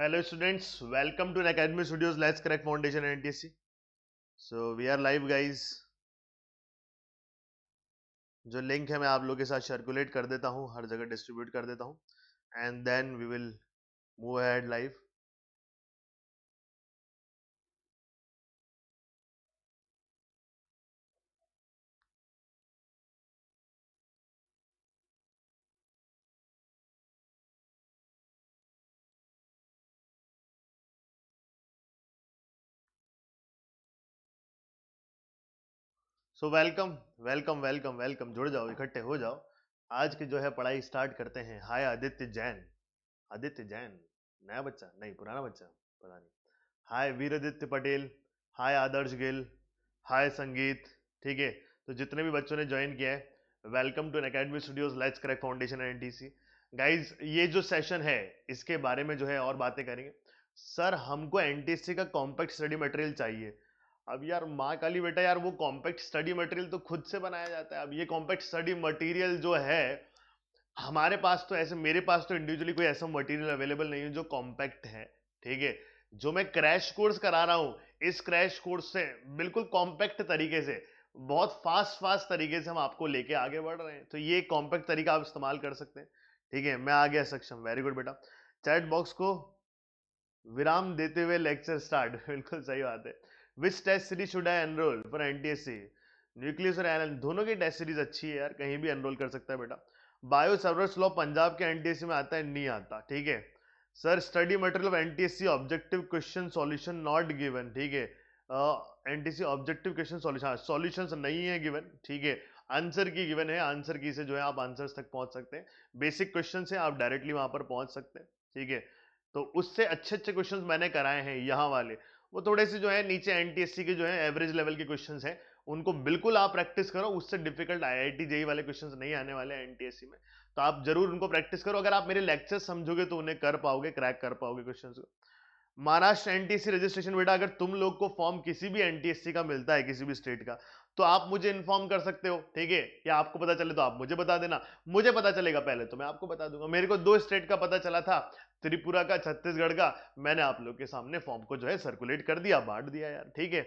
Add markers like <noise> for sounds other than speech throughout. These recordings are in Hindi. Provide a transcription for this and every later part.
hello students welcome to academy studios let's crack foundation N T C so we are live guys जो लिंक है मैं आप लोगों के साथ सर्कुलेट कर देता हूँ हर जगह डिस्ट्रीब्यूट कर देता हूँ and then we will move head live so welcome welcome welcome welcome जुड़ जाओ इकट्ठे हो जाओ आज की जो है पढ़ाई स्टार्ट करते हैं हाय आदित्य जैन आदित्य जैन नया बच्चा नहीं पुराना बच्चा पता नहीं हाय आदित्य पटेल हाय आदर्श गिल हाय संगीत ठीक है तो जितने भी बच्चों ने ज्वाइन किया है welcome to Unacademy studios let's crack foundation T C guys ये जो सेशन है इसके बारे में जो है और बातें करेंगे सर हमको सी का कॉम्पैक्ट स्टडी मटेरियल चाहिए अब यार माँ काली बेटा यार वो कॉम्पैक्ट स्टडी मटेरियल तो खुद से बनाया जाता है अब ये कॉम्पैक्ट स्टडी मटेरियल जो है हमारे पास तो ऐसे मेरे पास तो इंडिविजुअली कोई ऐसा मटेरियल अवेलेबल नहीं है जो कॉम्पैक्ट है ठीक है जो मैं क्रैश कोर्स करा रहा हूँ इस क्रैश कोर्स से बिल्कुल कॉम्पैक्ट तरीके से बहुत फास्ट फास्ट तरीके से हम आपको लेके आगे बढ़ रहे हैं तो ये कॉम्पैक्ट तरीका आप इस्तेमाल कर सकते हैं ठीक है मैं आ गया सक्षम वेरी गुड बेटा चैट बॉक्स को विराम देते हुए लेक्चर स्टार्ट <laughs> बिल्कुल सही बात है which test series should I enrol for NTSC nucleus और एन दोनों की टेस्ट सीरीज अच्छी है यार कहीं भी एनरोल कर सकता है बेटा बायो सर्वर्स लॉ पंजाब के सी में आता है नहीं आता ठीक है sir study material of C objective question solution not given ठीक है NTC objective question solution solution नहीं है गिवन ठीक है आंसर की गिवन है आंसर की से जो है आप आंसर तक पहुंच सकते हैं बेसिक क्वेश्चन से आप डायरेक्टली वहां पर पहुंच सकते हैं ठीक है तो उससे अच्छे अच्छे क्वेश्चन मैंने कराए हैं यहाँ वाले वो थोड़े से जो है नीचे एन के जो है एवरेज लेवल के क्वेश्चन है उनको बिल्कुल आप प्रैक्टिस करो उससे difficult I I T JEE वाले क्वेश्चन नहीं आने वाले एनटीएससी में तो आप जरूर उनको प्रैक्टिस करो अगर आप मेरे लेक्चर समझोगे तो उन्हें कर पाओगे क्रैक कर पाओगे क्वेश्चन को महाराष्ट्र एनटीएससी रजिस्ट्रेशन बेटा अगर तुम लोग को फॉर्म किसी भी एनटीएससी का मिलता है किसी भी स्टेट का तो आप मुझे इन्फॉर्म कर सकते हो ठीक है या आपको पता चले तो आप मुझे बता देना मुझे पता चलेगा पहले तो मैं आपको बता दूंगा मेरे को दो स्टेट का पता चला था त्रिपुरा का छत्तीसगढ़ का मैंने आप लोग के सामने फॉर्म को जो है सर्कुलेट कर दिया बांट दिया यार ठीक है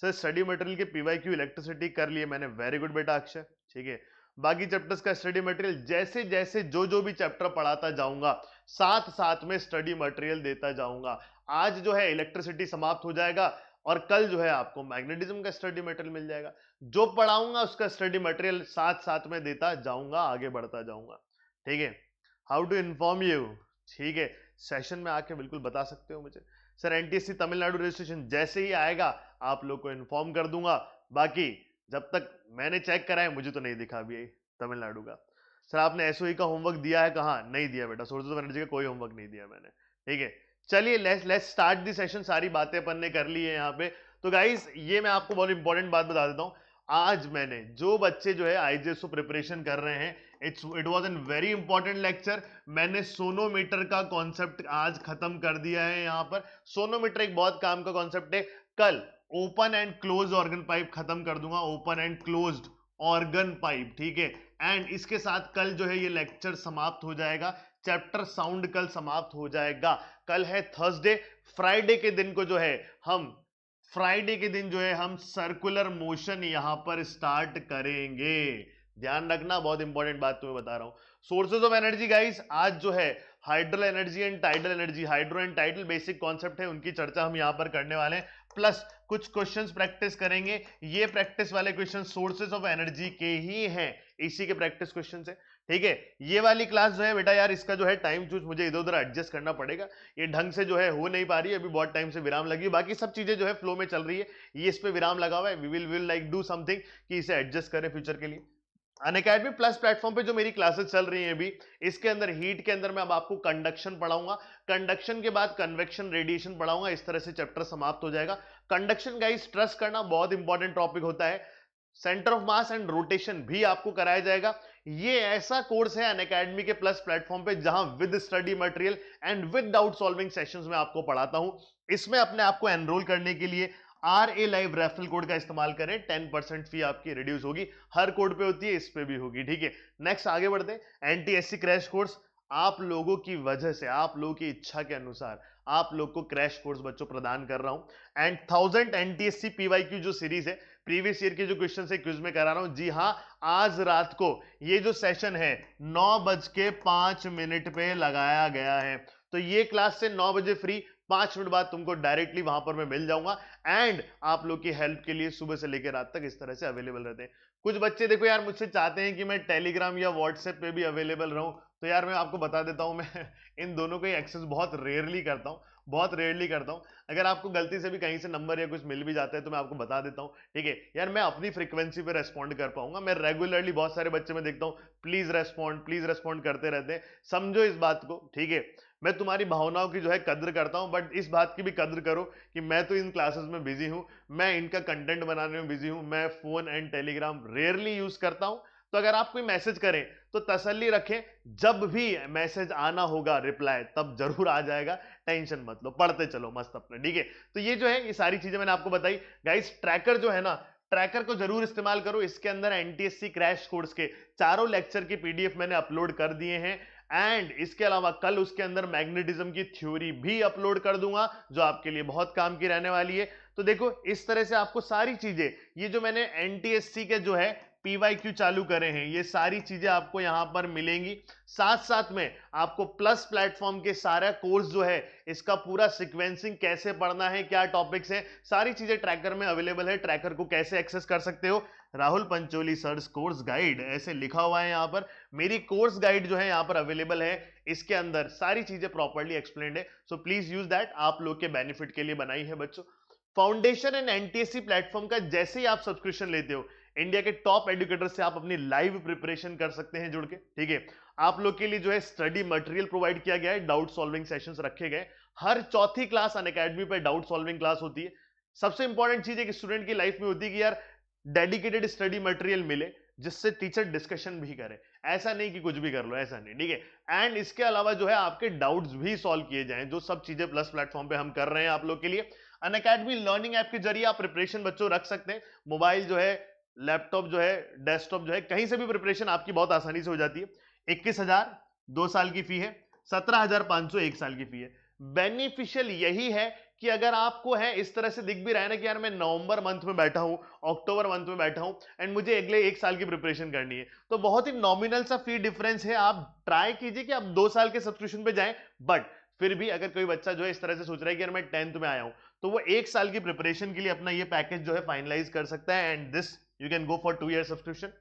सर स्टडी मटेरियल के पीवाई क्यू इलेक्ट्रिसिटी कर लिए मैंने वेरी गुड बेटा अक्षय ठीक है बाकी चैप्टर्स का स्टडी मटेरियल जैसे जैसे जो जो भी चैप्टर पढ़ाता जाऊंगा साथ साथ में स्टडी मटेरियल देता जाऊंगा आज जो है इलेक्ट्रिसिटी समाप्त हो जाएगा और कल जो है आपको मैग्नेटिज्म का स्टडी मटेरियल मिल जाएगा जो पढ़ाऊंगा उसका स्टडी मटेरियल साथ साथ में देता जाऊंगा आगे बढ़ता जाऊंगा ठीक है हाउ टू इन्फॉर्म यू ठीक है सेशन में आके बिल्कुल बता सकते हो मुझे सर एनटीएससी तमिलनाडु रजिस्ट्रेशन जैसे ही आएगा आप लोग को इन्फॉर्म कर दूंगा बाकी जब तक मैंने चेक करा है मुझे तो नहीं दिखा अभी तमिलनाडु का सर आपने एसओई e का होमवर्क दिया है कहाँ नहीं दिया बेटा ऑफ बनर्जी का कोई होमवर्क नहीं दिया मैंने ठीक है चलिए let's let's start the session सारी बातें अपन ने कर ली है यहाँ पे तो गाइज ये मैं आपको बहुत इंपॉर्टेंट बात बता देता हूँ आज मैंने जो बच्चे जो है आईजीएस प्रिपरेशन कर रहे हैं it's it was an very important lecture मैंने सोनोमीटर का कॉन्सेप्ट आज खत्म कर दिया है यहाँ पर सोनोमीटर एक बहुत काम का कॉन्सेप्ट है कल open and close organ pipe खत्म कर दूंगा open and close organ pipe ठीक है एंड इसके साथ कल जो है ये लेक्चर समाप्त हो जाएगा चैप्टर साउंड कल समाप्त हो जाएगा कल है थर्सडे फ्राइडे के दिन को जो है हम फ्राइडे के दिन जो है हम सर्कुलर मोशन यहां पर स्टार्ट करेंगे ध्यान रखना बहुत इंपॉर्टेंट बात तुम्हें तो बता रहा हूं सोर्सेज ऑफ एनर्जी गाइस आज जो है hydel energy and tidal energy hydro and tidal basic concept है उनकी चर्चा हम यहां पर करने वाले हैं प्लस कुछ क्वेश्चंस प्रैक्टिस करेंगे ये प्रैक्टिस वाले क्वेश्चन सोर्सेज ऑफ एनर्जी के ही हैं इसी के प्रैक्टिस क्वेश्चन है ठीक है ये वाली क्लास जो है बेटा यार इसका जो है टाइम चूज मुझे इधर उधर एडजस्ट करना पड़ेगा ये ढंग से जो है हो नहीं पा रही है अभी बहुत टाइम से विराम लगी बाकी सब चीजें जो है फ्लो में चल रही है ये इस पर विराम लगा हुआ है we will will like do something कि इसे एडजस्ट करें फ्यूचर के लिए अकेडमी प्लस प्लेटफॉर्म पे जो मेरी क्लासेस चल रही हैं अभी इसके अंदर हीट के अंदर मैं अब आपको कंडक्शन पढ़ाऊंगा कंडक्शन के बाद कन्वेक्शन रेडिएशन पढ़ाऊंगा इस तरह से चैप्टर समाप्त हो जाएगा कंडक्शन गाइस स्ट्रेस करना बहुत इंपॉर्टेंट टॉपिक होता है centre of mass and rotation भी आपको कराया जाएगा ये ऐसा कोर्स है अन अकेडमी के प्लस प्लेटफॉर्म पे जहां with study material and doubt solving sessions में आपको पढ़ाता हूं इसमें अपने आप को एनरोल करने के लिए R A live referral code का इस्तेमाल करें टेन परसेंट फी आपकी रिड्यूस होगी हर कोड पे होती है इस पे भी होगी ठीक है नेक्स्ट आगे बढ़ते एन एनटीएससी क्रैश कोर्स आप लोगों की वजह से आप लोगों की इच्छा के अनुसार आप लोग को क्रैश कोर्स बच्चों प्रदान कर रहा हूं एंड थाउजेंड एनटीएससी पीवाई की जो सीरीज है प्रीवियस ईयर के जो क्वेश्चन है क्विज में करा रहा हूं जी हां आज रात को ये जो सेशन है नौ बज के पांच मिनट पे लगाया गया है तो ये क्लास से नौ बजे फ्री पांच मिनट बाद तुमको डायरेक्टली वहां पर मैं मिल जाऊंगा एंड आप लोग की हेल्प के लिए सुबह से लेकर रात तक इस तरह से अवेलेबल रहते हैं कुछ बच्चे देखो यार मुझसे चाहते हैं कि मैं टेलीग्राम या व्हाट्सएप पे भी अवेलेबल रहूं तो यार मैं आपको बता देता हूं मैं इन दोनों का एक्सेस बहुत रेयरली करता हूं बहुत रेयरली करता हूँ अगर आपको गलती से भी कहीं से नंबर या कुछ मिल भी जाता है तो मैं आपको बता देता हूँ ठीक है यार मैं अपनी फ्रिक्वेंसी पे रेस्पॉन्ड कर पाऊंगा मैं रेगुलरली बहुत सारे बच्चे में देखता हूँ प्लीज रेस्पॉन्ड प्लीज रेस्पॉन्ड करते रहते हैं समझो इस बात को ठीक है मैं तुम्हारी भावनाओं की जो है कद्र करता हूँ बट इस बात की भी कद्र करो कि मैं तो इन क्लासेस में बिजी हूँ मैं इनका कंटेंट बनाने में बिजी हूँ मैं phone and Telegram rarely use करता हूँ तो अगर आप कोई मैसेज करें तो तसल्ली रखें जब भी मैसेज आना होगा रिप्लाई तब जरूर आ जाएगा टेंशन मत लो पढ़ते चलो मस्त अपने ठीक है तो ये जो है ये सारी चीजें मैंने आपको बताई गाइस ट्रैकर जो है ना ट्रैकर को जरूर इस्तेमाल करो इसके अंदर एनटीएससी क्रैश कोर्स के चारों लेक्चर के पीडीएफ मैंने अपलोड कर दिए हैं एंड इसके अलावा कल उसके अंदर मैग्नेटिज्म की थ्योरी भी अपलोड कर दूंगा जो आपके लिए बहुत काम की रहने वाली है तो देखो इस तरह से आपको सारी चीजें ये जो मैंने एनटीएससी के जो है क्यू चालू करे हैं ये सारी चीजें आपको यहां पर मिलेंगी साथ साथ में आपको प्लस प्लेटफॉर्म के सारा कोर्स जो है इसका पूरा सिक्वेंसिंग कैसे पढ़ना है क्या टॉपिक्स है सारी चीजें ट्रैकर में अवेलेबल है ट्रैकर को कैसे एक्सेस कर सकते हो Rahul Pancholi sir course guide ऐसे लिखा हुआ है यहाँ पर मेरी कोर्स गाइड जो है यहाँ पर अवेलेबल है इसके अंदर सारी चीजें प्रॉपरली एक्सप्लेन है सो प्लीज यूज दैट आप लोग के बेनिफिट के लिए बनाई है बच्चों फाउंडेशन एंड एनटीएससी प्लेटफॉर्म का जैसे ही आप सब्सक्रिप्शन लेते हो इंडिया के टॉप एडुकेटर से आप अपनी लाइव प्रिपरेशन कर सकते हैं जुड़ के ठीक है आप लोग के लिए जो है स्टडी मटेरियल प्रोवाइड किया गया है डाउट सॉल्विंग सेशंस रखे गए हर चौथी क्लास अन अकेडमी पर डाउट सॉल्विंग क्लास होती है सबसे इंपॉर्टेंट चीज एक स्टूडेंट की लाइफ में होती है कि यार डेडिकेटेड स्टडी मटेरियल मिले जिससे टीचर डिस्कशन भी करे ऐसा नहीं कि कुछ भी कर लो ऐसा नहीं ठीक है एंड इसके अलावा जो है आपके डाउट्स भी सॉल्व किए जाएं जो सब चीजें प्लस प्लेटफॉर्म पे हम कर रहे हैं आप लोग के लिए अन अकेडमी लर्निंग ऐप के जरिए आप प्रिपरेशन बच्चों रख सकते हैं मोबाइल जो है लैपटॉप जो है डेस्कटॉप जो है कहीं से भी प्रिपरेशन आपकी बहुत आसानी से हो जाती है इक्कीस हजार दो साल की फी है सत्रह हजार पांच सौ एक साल की फी है बेनिफिशियल यही है कि अगर आपको है इस तरह से दिख भी रहा है ना कि यार मैं नवंबर मंथ में बैठा हूं अक्टूबर मंथ में बैठा हूं एंड मुझे अगले एक साल की प्रिपरेशन करनी है तो बहुत ही नॉमिनल सा फी डिफरेंस है आप ट्राई कीजिए कि आप दो साल के सब्सक्रिप्शन पे जाएं बट फिर भी अगर कोई बच्चा जो है इस तरह से सोच रहा है कि यार मैं टेंथ में आया हूं तो वो एक साल की प्रिपरेशन के लिए अपना ये पैकेज जो है फाइनलाइज कर सकता है and this you can go for two year subscription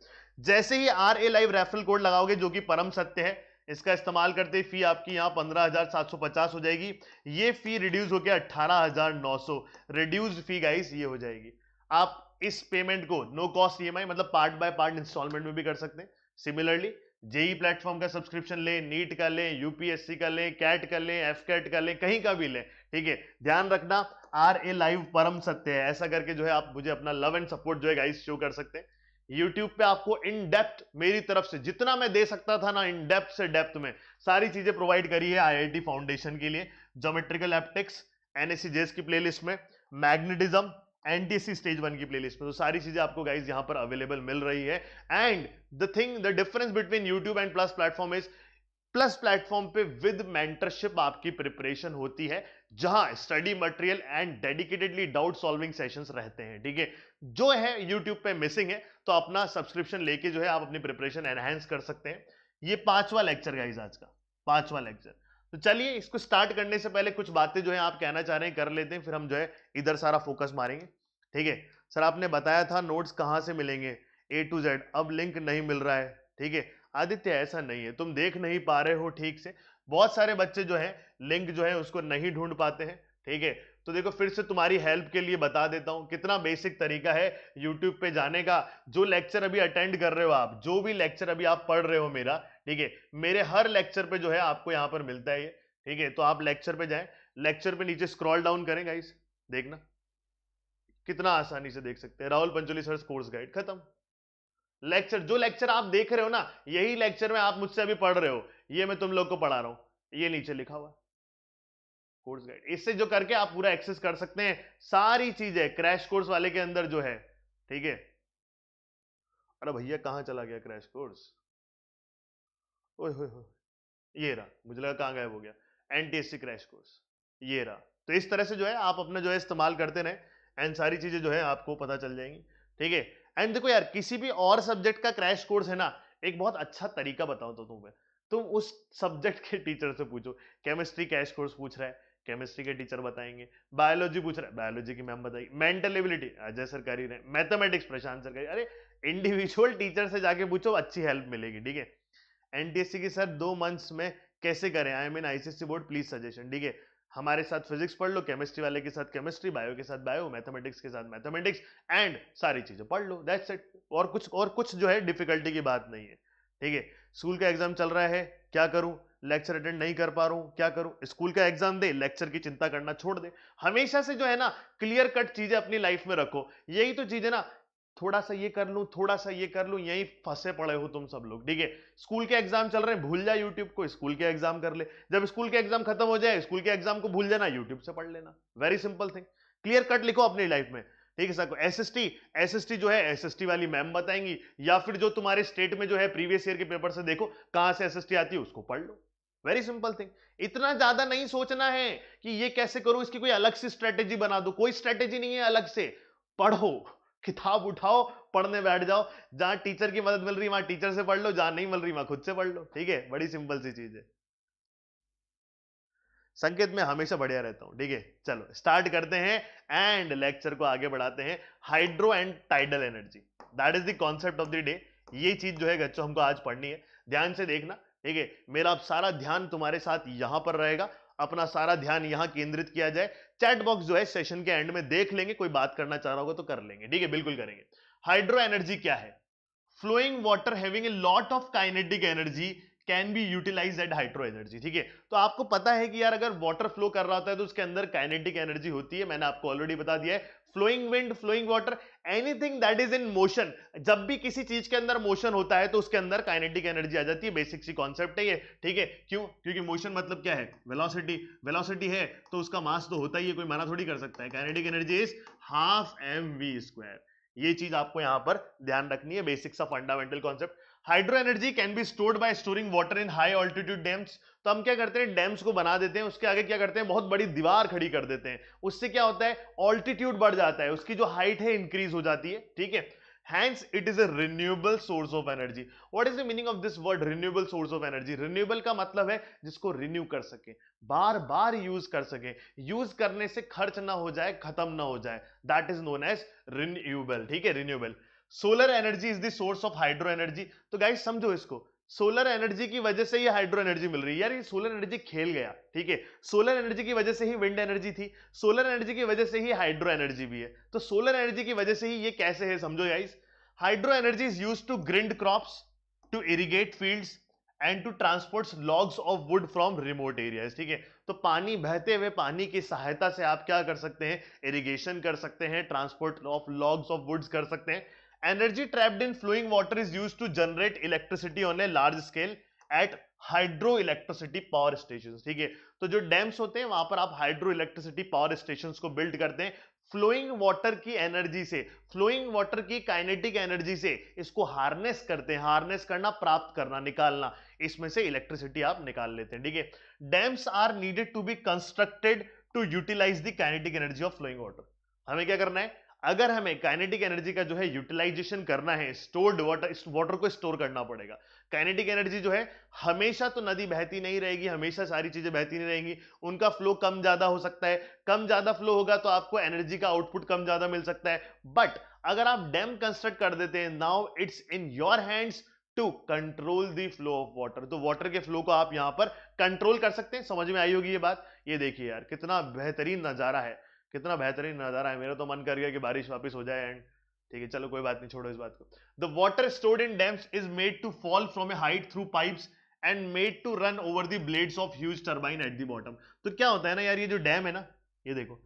जैसे ही R A live referral code लगाओगे जो कि परम सत्य है इसका इस्तेमाल करते फी आपकी यहाँ पंद्रह हजार सात सौ पचास हो जाएगी ये फी रिड्यूस होकर अट्ठारह हजार नौ सौ रिड्यूस फी गाइस ये हो जाएगी आप इस पेमेंट को नो कॉस्ट ई मतलब पार्ट बाय पार्ट इंस्टॉलमेंट में भी कर सकते हैं सिमिलरली जेई प्लेटफॉर्म का सब्सक्रिप्शन लें नीट का लें यूपीएससी का लें कैट का लें एफ कैट का लें कहीं का भी लें ठीक है ध्यान रखना आर ए लाइव परम सत्य है ऐसा करके जो है आप मुझे अपना लव एंड सपोर्ट जो है गाइस शो कर सकते हैं यूट्यूब पे आपको इन डेप्थ मेरी तरफ से जितना मैं दे सकता था ना इन डेप्थ से डेप्थ में सारी चीजें प्रोवाइड करी है आई फाउंडेशन के लिए जोमेट्रिकल एप्टिक्स एनएससी जेस की प्ले में मैग्नेटिज्म एनटीसी स्टेज वन की प्लेलिस्ट में तो सारी चीजें आपको गाइज यहां पर अवेलेबल मिल रही है and the thing the difference between YouTube and plus platform is plus platform पे विद मेंटरशिप आपकी प्रिपरेशन होती है जहां study material and dedicatedly doubt solving sessions रहते हैं ठीक है जो है यूट्यूब पे मिसिंग है तो अपना सब्सक्रिप्शन लेके जो है आप अपनी प्रिपरेशन एनहेंस कर सकते हैं ये पांचवा लेक्चर गाइज आज का पांचवा लेक्चर तो चलिए इसको स्टार्ट करने से पहले कुछ बातें जो है आप कहना चाह रहे हैं कर लेते हैं फिर हम जो है इधर सारा फोकस मारेंगे ठीक है सर आपने बताया था नोट्स कहां से मिलेंगे ए टू जेड अब लिंक नहीं मिल रहा है ठीक है आदित्य ऐसा नहीं है तुम देख नहीं पा रहे हो ठीक से बहुत सारे बच्चे जो है लिंक जो है उसको नहीं ढूंढ पाते हैं ठीक है तो देखो फिर से तुम्हारी हेल्प के लिए बता देता हूं कितना बेसिक तरीका है यूट्यूब पे जाने का जो लेक्चर अभी अटेंड कर रहे हो आप जो भी लेक्चर अभी आप पढ़ रहे हो मेरा ठीक है मेरे हर लेक्चर पे जो है आपको यहां पर मिलता है ये ठीक है तो आप लेक्चर पे जाए लेक्चर पे नीचे स्क्रॉल डाउन करें गाइस देखना कितना आसानी से देख सकते हैं Rahul Pancholi sir course guide खत्म लेक्चर जो लेक्चर आप देख रहे हो ना यही लेक्चर में आप मुझसे अभी पढ़ रहे हो ये मैं तुम लोग को पढ़ा रहा हूं ये नीचे लिखा हुआ कोर्स गाइड इससे जो करके आप पूरा एक्सेस कर सकते हैं सारी चीजें क्रैश कोर्स वाले के अंदर जो है ठीक है अरे भैया कहां चला गया क्रैश कोर्स ओए हो, ये रहा मुझे लगा कहां गायब हो गया एनटीएससी क्रैश कोर्स ये रहा तो इस तरह से जो है आप अपना जो है इस्तेमाल करते रहे एंड सारी चीजें जो है आपको पता चल जाएंगी ठीक है एंड देखो यार किसी भी और सब्जेक्ट का क्रैश कोर्स है ना एक बहुत अच्छा तरीका बताऊं तो तुम्हें तुम उस सब्जेक्ट के टीचर से पूछो केमिस्ट्री क्रैश कोर्स पूछ रहा है केमिस्ट्री के टीचर बताएंगे बायोलॉजी पूछ रहा है बायोलॉजी की मैम बताएगी मेंटल एबिलिटी अजय सर कर रहे मैथमेटिक्स प्रशांत सर कर अरे इंडिविजुअल टीचर से जाके पूछो अच्छी हेल्प मिलेगी ठीक है एनटीएससी की सर दो मंथ्स में कैसे करें I mean ICSC board please suggestion ठीक है हमारे साथ फिजिक्स पढ़ लो केमिस्ट्री वाले के साथ केमिस्ट्री बायो के साथ बायो मैथमेटिक्स के साथ मैथमेटिक्स एंड सारी चीजें पढ़ लो दैट्स इट और कुछ और कुछ जो है डिफिकल्टी की बात नहीं है ठीक है स्कूल का एग्जाम चल रहा है क्या करूं लेक्चर अटेंड नहीं कर पा रहा हूं क्या करूं स्कूल का एग्जाम दे लेक्चर की चिंता करना छोड़ दे हमेशा से जो है ना क्लियर कट चीजें अपनी लाइफ में रखो यही तो चीजें ना थोड़ा सा ये कर लूं थोड़ा सा ये कर लूं यही फंसे पड़े हो तुम सब लोग ठीक है स्कूल के एग्जाम चल रहे हैं भूल जाए यूट्यूब को स्कूल के एग्जाम कर ले जब स्कूल के एग्जाम खत्म हो जाए स्कूल के एग्जाम को भूल जाना यूट्यूब से पढ़ लेना very simple thing clear cut लिखो अपनी लाइफ में ठीक है sir S S S T S T जो है एस एस टी वाली मैम बताएंगी या फिर जो तुम्हारे स्टेट में जो है प्रीवियस ईयर के पेपर से देखो कहां से एस एस टी आती है उसको पढ़ लो वेरी सिंपल थिंग इतना ज्यादा नहीं सोचना है कि ये कैसे करूं इसकी कोई अलग सी स्ट्रेटेजी बना दो कोई स्ट्रेटेजी नहीं है अलग से पढ़ो किताब उठाओ पढ़ने बैठ जाओ जहां टीचर की मदद मिल रही वहां टीचर से पढ़ लो जहां नहीं मिल रही वहां खुद से पढ़ लो ठीक है बड़ी सिंपल सी चीज है संकेत में हमेशा बढ़िया रहता हूं ठीक है चलो स्टार्ट करते हैं एंड लेक्चर को आगे बढ़ाते हैं hydro and tidal energy that is the concept of the day ये चीज जो है बच्चों हमको आज पढ़नी है ध्यान से देखना ठीक है मेरा अब सारा ध्यान तुम्हारे साथ यहां पर रहेगा अपना सारा ध्यान यहां केंद्रित किया जाए चैट बॉक्स जो है सेशन के एंड में देख लेंगे कोई बात करना चाह रहा होगा तो कर लेंगे ठीक है बिल्कुल करेंगे हाइड्रो एनर्जी क्या है flowing water having a lot of kinetic energy can be utilise at hydro energy ठीक है तो आपको पता है कि यार अगर वाटर फ्लो कर रहा होता है तो उसके अंदर काइनेटिक एनर्जी होती है मैंने आपको ऑलरेडी बता दिया है flowing wind flowing water anything that is in motion जब भी किसी चीज के अंदर मोशन होता है तो उसके अंदर काइनेटिक एनर्जी आ जाती है बेसिक सी कॉन्सेप्ट है ये ठीक है क्यों क्योंकि मोशन मतलब क्या है वेलोसिटी वेलोसिटी है तो उसका मास तो होता ही है कोई मना थोड़ी कर सकता है kinetic energy is half M V square ये चीज आपको यहां पर ध्यान रखनी है बेसिक सा fundamental concept hydro energy can be stored by storing water in high altitude dams तो हम क्या करते हैं डैम्स को बना देते हैं उसके आगे क्या करते हैं बहुत बड़ी दीवार खड़ी कर देते हैं उससे क्या होता है ऑल्टीट्यूड बढ़ जाता है उसकी जो हाइट है इंक्रीज हो जाती है ठीक है hence it is a renewable source of energy what is the meaning of this word renewable source of energy renewable का मतलब है जिसको रिन्यू कर सके बार बार यूज कर सके यूज करने से खर्च ना हो जाए खत्म ना हो जाए that is known as renewable ठीक है renewable solar energy is the source of hydro energy तो गाइस समझो इसको सोलर एनर्जी की वजह से ही हाइड्रो एनर्जी मिल रही है यार ये सोलर एनर्जी खेल गया ठीक है सोलर एनर्जी की वजह से ही विंड एनर्जी थी सोलर एनर्जी की वजह से ही हाइड्रो एनर्जी भी है तो सोलर एनर्जी की वजह से ही ये कैसे है समझो guys hydro energy is use to grind crops to irrigate field and to transport logs of wood from remote areas ठीक है तो पानी बहते हुए पानी की सहायता से आप क्या कर सकते हैं इरीगेशन कर सकते हैं transport of logs of woods कर सकते हैं energy trapped in flowing water is use to generate electricity on a large scale at hydro electricity power station ठीक है तो जो डैम्स होते हैं वहां पर आप हाइड्रो इलेक्ट्रिसिटी पावर स्टेशन को बिल्ड करते हैं फ्लोइंग वाटर की एनर्जी से फ्लोइंग वाटर की काइनेटिक एनर्जी से इसको हार्नेस करते हैं हार्नेस करना प्राप्त करना निकालना इसमें से इलेक्ट्रिसिटी आप निकाल लेते हैं ठीक है dams are needed to be constructed to utilise the kinetic energy of flowing water हमें क्या करना है अगर हमें काइनेटिक एनर्जी का जो है यूटिलाइजेशन करना है स्टोर्ड वाटर वाटर को स्टोर करना पड़ेगा काइनेटिक एनर्जी जो है हमेशा तो नदी बहती नहीं रहेगी हमेशा सारी चीजें बहती नहीं रहेंगी उनका फ्लो कम ज्यादा हो सकता है कम ज्यादा फ्लो होगा तो आपको एनर्जी का आउटपुट कम ज्यादा मिल सकता है बट अगर आप डैम कंस्ट्रक्ट कर देते हैं now it's in your hands to control the flow of water तो वाटर के फ्लो को आप यहां पर कंट्रोल कर सकते हैं समझ में आई होगी ये बात ये देखिए यार कितना बेहतरीन नजारा है कितना बेहतरीन नज़ारा है मेरा तो मन कर गया कि बारिश वापस हो जाए एंड ठीक है चलो कोई बात नहीं छोड़ो इस बात को the water stored in dams is made to fall from a height through pipes and made to run over the blades of huge turbine at the bottom तो क्या होता है ना यार ये जो डैम है ना ये देखो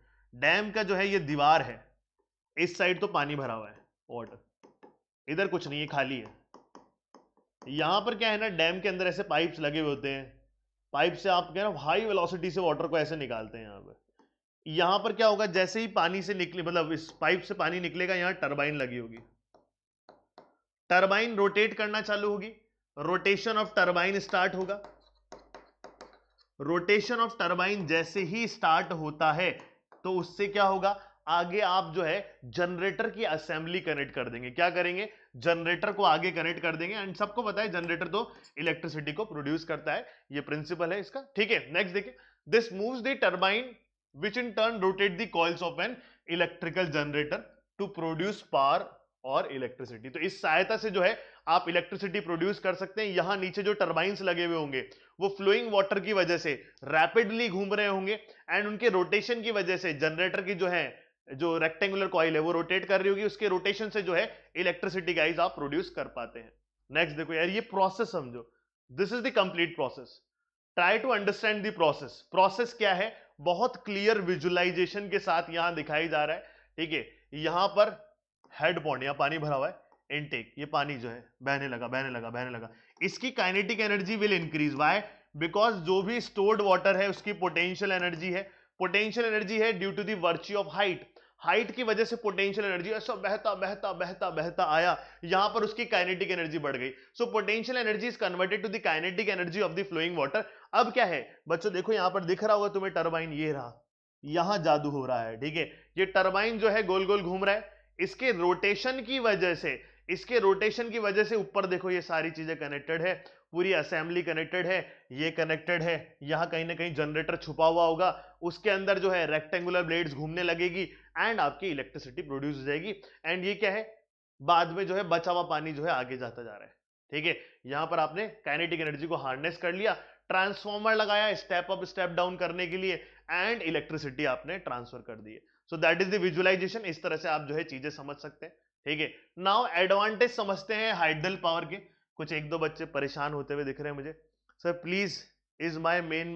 डैम का जो है ये दीवार है इस साइड तो पानी भरा हुआ है वॉटर इधर कुछ नहीं है खाली है यहां पर क्या है ना डैम के अंदर ऐसे पाइप्स लगे हुए होते हैं पाइप से आप कह रहे हो हाई वेलोसिटी से वाटर को ऐसे निकालते हैं यहां पर यहां पर क्या होगा जैसे ही पानी से निकले मतलब इस पाइप से पानी निकलेगा यहां टर्बाइन लगी होगी टर्बाइन रोटेट करना चालू होगी रोटेशन ऑफ टर्बाइन स्टार्ट होगा रोटेशन ऑफ टर्बाइन जैसे ही स्टार्ट होता है तो उससे क्या होगा आगे आप जो है जनरेटर की असेंबली कनेक्ट कर देंगे क्या करेंगे जनरेटर को आगे कनेक्ट कर देंगे एंड सबको पता है जनरेटर तो इलेक्ट्रिसिटी को प्रोड्यूस करता है ये प्रिंसिपल है इसका ठीक है नेक्स्ट देखिए this moves the turbine which in turn rotate the coils of an electrical generator to produce power और इलेक्ट्रिसिटी तो इस सहायता से जो है आप इलेक्ट्रिसिटी प्रोड्यूस कर सकते हैं यहां नीचे जो टर्बाइन लगे हुए होंगे वो फ्लोइंग वाटर की वजह से रैपिडली घूम रहे होंगे एंड उनके रोटेशन की वजह से जनरेटर की जो है जो रेक्टेंगुलर कॉइल है वो रोटेट कर रही होगी उसके रोटेशन से जो है इलेक्ट्रिसिटी गाइज आप प्रोड्यूस कर पाते हैं नेक्स्ट देखो यार ये प्रोसेस समझो this is the complete process try to understand the process process क्या है बहुत क्लियर विजुअलाइजेशन के साथ यहां दिखाई जा रहा है ठीक है यहां पर हेड पॉन्ड या पानी भरा हुआ है इनटेक ये पानी जो है बहने लगा बहने लगा बहने लगा इसकी kinetic energy will increase why because जो भी स्टोर्ड वाटर है उसकी पोटेंशियल एनर्जी है पोटेंशियल एनर्जी है due to the virtue of height height की वजह से पोटेंशियल एनर्जी ऐसा बहता बहता बहता बहता आया यहां पर उसकी काइनेटिक एनर्जी बढ़ गई so potential energy is converted to the kinetic energy of the flowing water अब क्या है बच्चों देखो यहां पर दिख रहा होगा तुम्हें टर्बाइन ये रहा यहां जादू हो रहा है ठीक है ये टर्बाइन जो है गोल गोल घूम रहा है इसके रोटेशन की वजह से इसके रोटेशन की वजह से ऊपर देखो ये सारी चीजें कनेक्टेड है पूरी असेंबली कनेक्टेड है ये कनेक्टेड है यहाँ कहीं ना कहीं जनरेटर छुपा हुआ होगा उसके अंदर जो है रेक्टेंगुलर ब्लेड्स घूमने लगेगी एंड आपकी इलेक्ट्रिसिटी प्रोड्यूस हो जाएगी एंड ये क्या है बाद में जो है बचा हुआ पानी जो है आगे जाता जा रहा है ठीक है यहां पर आपने काइनेटिक एनर्जी को हार्नेस कर लिया ट्रांसफॉर्मर लगाया स्टेप अप स्टेप डाउन करने के लिए एंड इलेक्ट्रिसिटी आपने ट्रांसफर कर दी है so that is the visualisation इस तरह से आप जो है चीजें समझ सकते हैं ठीक है नाउ एडवांटेज समझते हैं हाइड्रल पावर के कुछ एक दो बच्चे परेशान होते हुए दिख रहे हैं मुझे sir please is my main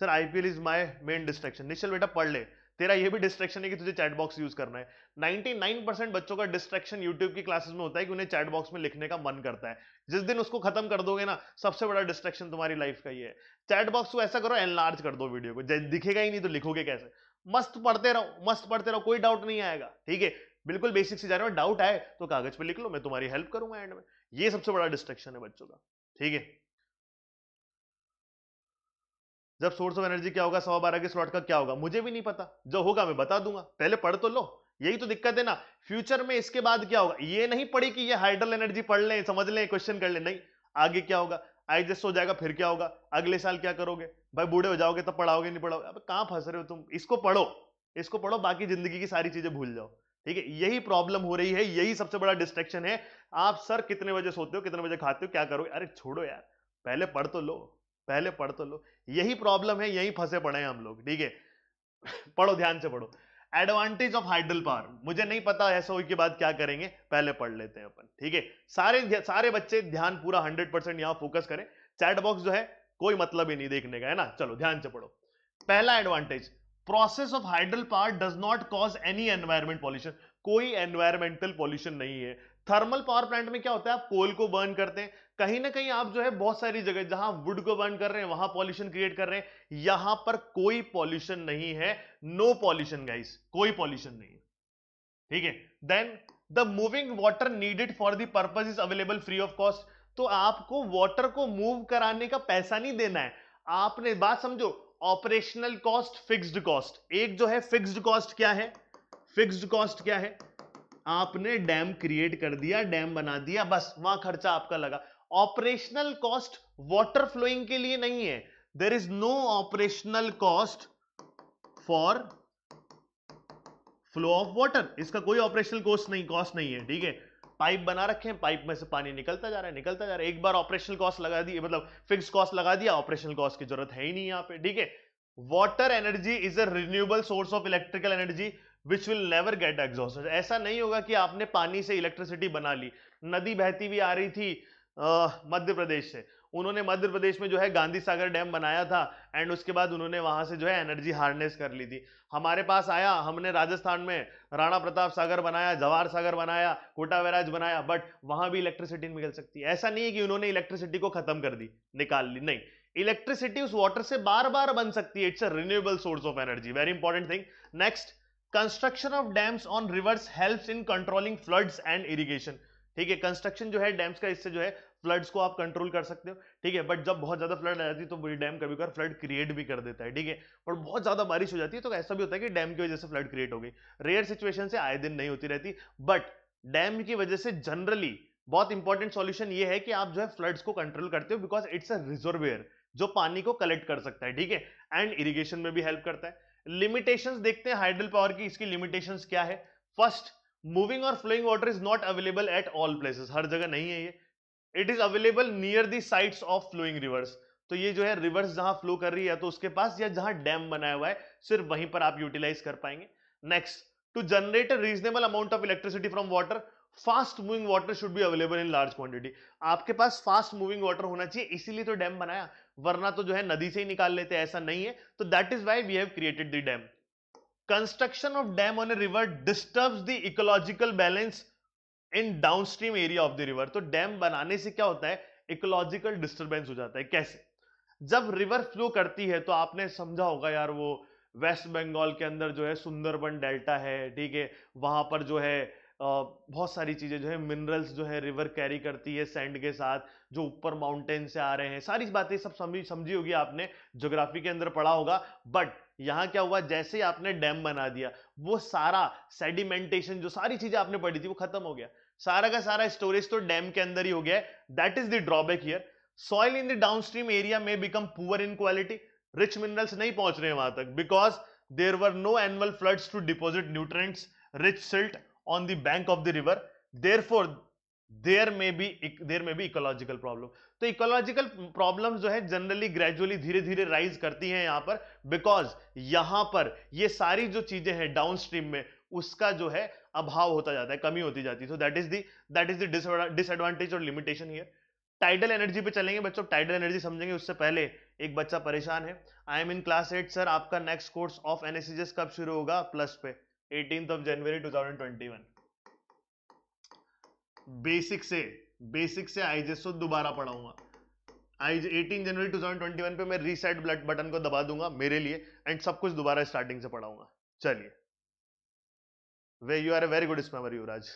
sir IPL is my main distraction Nishchal बेटा पढ़ ले तेरा ये भी डिस्ट्रेक्शन है कि तुझे चैट बॉक्स यूज करना है 99 परसेंट बच्चों का डिस्ट्रेक्शन यूट्यूब की क्लासेस में होता है कि उन्हें चैट बॉक्स में लिखने का मन करता है जिस दिन उसको खत्म कर दोगे ना सबसे बड़ा डिस्ट्रैक्शन तुम्हारी लाइफ का ये है चैट बॉक्स को ऐसा करो एनलार्ज कर दो वीडियो को दिखेगा ही नहीं तो लिखोगे कैसे मस्त पढ़ते रहो मस्त पढ़ते रहो कोई डाउट नहीं आएगा ठीक है बिल्कुल बेसिक से जा रहे हो डाउट आए तो कागज पर लिख लो मैं तुम्हारी हेल्प करूंगा एंड में ये सबसे बड़ा डिस्ट्रक्शन है बच्चों का ठीक है जब सोर्स ऑफ एनर्जी क्या होगा सवा बारह के स्लॉट का क्या होगा मुझे भी नहीं पता जो होगा मैं बता दूंगा पहले पढ़ तो लो यही तो दिक्कत है ना फ्यूचर में इसके बाद क्या होगा ये नहीं पढ़ी कि ये हाइड्रल एनर्जी पढ़ लें समझ लें क्वेश्चन कर लें नहीं आगे क्या होगा एडजस्ट हो जाएगा फिर क्या होगा अगले साल क्या करोगे भाई बूढ़े हो जाओगे तब पढ़ाओगे नहीं पढ़ाओगे अब कहां फंस रहे हो तुम इसको पढ़ो इसको पढ़ो बाकी जिंदगी की सारी चीजें भूल जाओ ठीक है यही प्रॉब्लम हो रही है यही सबसे बड़ा डिस्ट्रेक्शन है आप सर कितने बजे सोते हो कितने बजे खाते हो क्या करोगे अरे छोड़ो यार पहले पढ़ तो लो पहले पढ़ तो लो यही प्रॉब्लम है यही फंसे पड़े हैं हम लोग ठीक है <laughs> पढ़ो ध्यान से पढ़ो एडवांटेज ऑफ हाइड्रल पावर मुझे नहीं पता ऐसा हो के बाद क्या करेंगे पहले पढ़ लेते हैं अपन ठीक है सारे सारे बच्चे ध्यान पूरा हंड्रेड परसेंट यहां फोकस करें चैट बॉक्स जो है कोई मतलब ही नहीं देखने का है ना चलो ध्यान से पढ़ो पहला advantage process of hydel power does not cause any environment pollution कोई एनवायरमेंटल पॉल्यूशन नहीं है थर्मल पावर प्लांट में क्या होता है आप कोल को बर्न करते हैं कहीं ना कहीं आप जो है बहुत सारी जगह जहां वुड को बर्न कर रहे हैं वहां पॉल्यूशन क्रिएट कर रहे हैं यहां पर कोई पॉल्यूशन नहीं है नो पॉल्यूशन गाइस कोई पॉल्यूशन नहीं है ठीक है then the moving water needed for the purpose is available free of cost तो आपको वॉटर को मूव कराने का पैसा नहीं देना है आपने बात समझो ऑपरेशनल कॉस्ट फिक्स्ड कॉस्ट एक जो है फिक्स्ड कॉस्ट क्या है फिक्स्ड कॉस्ट क्या है आपने डैम क्रिएट कर दिया डैम बना दिया बस वहां खर्चा आपका लगा ऑपरेशनल कॉस्ट वाटर फ्लोइंग के लिए नहीं है there is no operational cost for flow of water इसका कोई ऑपरेशनल कॉस्ट नहीं कॉस्ट नहीं है ठीक है पाइप बना रखे हैं पाइप में से पानी निकलता जा रहा है निकलता जा रहा है एक बार ऑपरेशनल कॉस्ट लगा दी मतलब फिक्स कॉस्ट लगा दिया ऑपरेशनल कॉस्ट की जरूरत है ही नहीं यहाँ पे ठीक है water energy is a renewable source of electrical energy which will never get exhausted ऐसा नहीं होगा कि आपने पानी से इलेक्ट्रिसिटी बना ली नदी बहती हुई आ रही थी मध्य प्रदेश से उन्होंने मध्य प्रदेश में जो है गांधी सागर डैम बनाया था एंड उसके बाद उन्होंने वहां से जो है एनर्जी हार्नेस कर ली थी हमारे पास आया हमने राजस्थान में राणा प्रताप सागर बनाया जवाहर सागर बनाया कोटा बैराज बनाया बट वहां भी इलेक्ट्रिसिटी निकल सकती है ऐसा नहीं है कि उन्होंने इलेक्ट्रिसिटी को खत्म कर दी निकाल ली नहीं इलेक्ट्रिसिटी उस वाटर से बार बार बन सकती है it's a renewable source of energy very important thing next construction of dams on rivers help in controlling floods and irrigation ठीक है कंस्ट्रक्शन जो है डैम्स का इससे जो है फ्लड्स को आप कंट्रोल कर सकते हो ठीक है बट जब बहुत ज्यादा फ्लड आ जाती है तो वही डैम कभी कभी फ्लड क्रिएट भी कर देता है ठीक है और बहुत ज्यादा बारिश हो जाती है तो ऐसा भी होता है कि डैम की वजह से फ्लड क्रिएट हो गई रेयर सिचुएशन से आए दिन नहीं होती रहती बट डैम की वजह से जनरली बहुत इंपॉर्टेंट सॉल्यूशन ये है कि आप जो है फ्लड्स को कंट्रोल करते हो बिकॉज इट्स अ रिजर्वेयर जो पानी को कलेक्ट कर सकता है ठीक है एंड इरिगेशन में भी हेल्प करता है लिमिटेशंस देखते हैं हाइड्रल पावर की इसकी लिमिटेशंस क्या है फर्स्ट मूविंग और flowing water is not available at all places हर जगह नहीं है ये it is available near the sites of flowing rivers तो ये जो है रिवर्स जहां फ्लो कर रही है तो उसके पास या जहां डैम बनाया हुआ है सिर्फ वहीं पर आप यूटिलाइज कर पाएंगे next to generate reasonable amount of electricity from water fast moving water should be available in large quantity आपके पास फास्ट मूविंग वाटर होना चाहिए इसीलिए तो डैम बनाया वरना तो जो है नदी से ही निकाल लेते ऐसा नहीं है तो that is why we have created the dam construction of dam on a river disturb the ecological balance in downstream area of the river तो डैम बनाने से क्या होता है इकोलॉजिकल डिस्टर्बेंस हो जाता है कैसे जब रिवर फ्लो करती है तो आपने समझा होगा यार वो वेस्ट बंगाल के अंदर जो है सुंदरबन डेल्टा है ठीक है वहां पर जो है बहुत सारी चीज़ें जो है मिनरल्स जो है रिवर कैरी करती है सैंड के साथ जो ऊपर माउंटेन से आ रहे हैं सारी बातें सब समझी समझी होगी आपने ज्योग्राफी के अंदर पढ़ा होगा बट यहाँ क्या हुआ जैसे ही आपने डैम बना दिया वो सारा सेडिमेंटेशन जो सारी चीज़ें आपने पढ़ी थी वो खत्म हो गया सारा का सारा स्टोरेज तो डैम के अंदर ही हो गया है that is the drawback here soil in the downstream area में become poor in quality rich minerals नहीं पहुंच रहे वहां तक because there were no annual floods to deposit nutrients rich silt on the bank of the river therefore there में भी देर में भी इकोलॉजिकल प्रॉब्लम तो इकोलॉजिकल प्रॉब्लम जो है जनरली ग्रेजुअली धीरे धीरे राइज करती हैं यहां पर बिकॉज यहां पर ये सारी जो चीजें हैं डाउनस्ट्रीम में उसका जो है अभाव होता जाता है कमी होती जाती है so that is the that is the disadvantage और लिमिटेशन हियर टाइडल एनर्जी पे चलेंगे बच्चों टाइडल एनर्जी समझेंगे उससे पहले एक बच्चा परेशान है I am in class eight sir आपका नेक्स्ट कोर्स ऑफ एन कब शुरू होगा प्लस पे एटीन ऑफ जनवरी टू बेसिक से बेसिक से आईजेसो दोबारा पढ़ाऊंगा आई एटीन जनवरी 2021 पे मैं रीसेट ब्लड बटन को दबा दूंगा मेरे लिए एंड सब कुछ दोबारा स्टार्टिंग से पढ़ाऊंगा चलिए वे you are a very good स्मेमर युवराज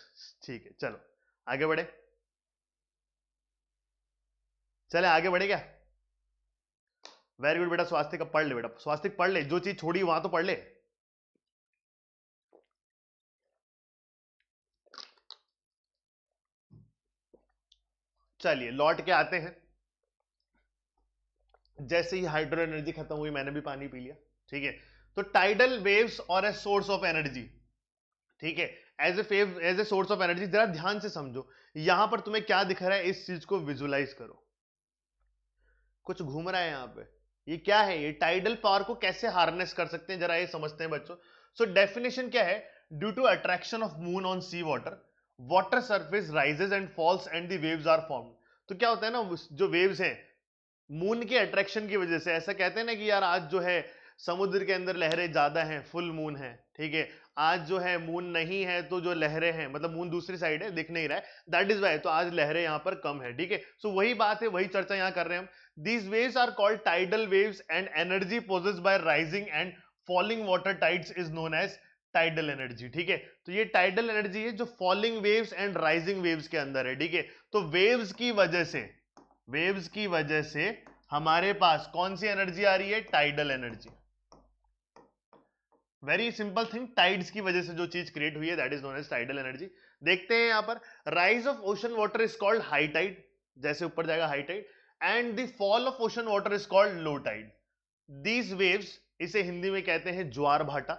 ठीक है चलो आगे बढ़े चले आगे बढ़े क्या वेरी गुड बेटा स्वास्थ्य का पढ़ ले बेटा स्वास्थ्य पढ़ ले जो चीज छोड़ी वहां तो पढ़ ले चलिए लौट के आते हैं जैसे ही हाइड्रो एनर्जी खत्म हुई मैंने भी पानी पी लिया ठीक है तो टाइडल वेव्स और ए सोर्स ऑफ एनर्जी ठीक है एज ए फेव as a source of energy जरा ध्यान से समझो यहां पर तुम्हें क्या दिख रहा है इस चीज को विजुलाइज करो कुछ घूम रहा है यहां पे ये क्या है ये टाइडल पावर को कैसे हार्नेस कर सकते हैं जरा ये समझते हैं बच्चों सो so, डेफिनेशन क्या है due to attraction of moon on sea water water surface rises and falls and the waves are form तो क्या होता है ना जो वेव्स हैं मून के अट्रैक्शन की वजह से ऐसा कहते हैं ना कि यार आज जो है समुद्र के अंदर लहरें ज्यादा हैं फुल मून है ठीक है आज जो है मून नहीं है तो जो लहरें हैं मतलब मून दूसरी साइड है दिख नहीं रहा है दैट इज वाई तो आज लहरें यहाँ पर कम है ठीक है सो वही बात है वही चर्चा यहाँ कर रहे हैं हम these waves are called tidal waves and energy possess by rising and falling water tides is known as tidal energy ठीक है तो ये टाइडल एनर्जी है जो falling waves and rising waves के अंदर है ठीक है तो वेव्स की वजह से वेव्स की वजह से हमारे पास कौन सी एनर्जी आ रही है tidal energy very simple thing tides की वजह से जो चीज क्रिएट हुई है that is known as tidal energy देखते हैं यहां पर rise of ocean water is called high tide जैसे ऊपर जाएगा high tide and the fall of ocean water is called low tide these waves इसे हिंदी में कहते हैं ज्वार भाटा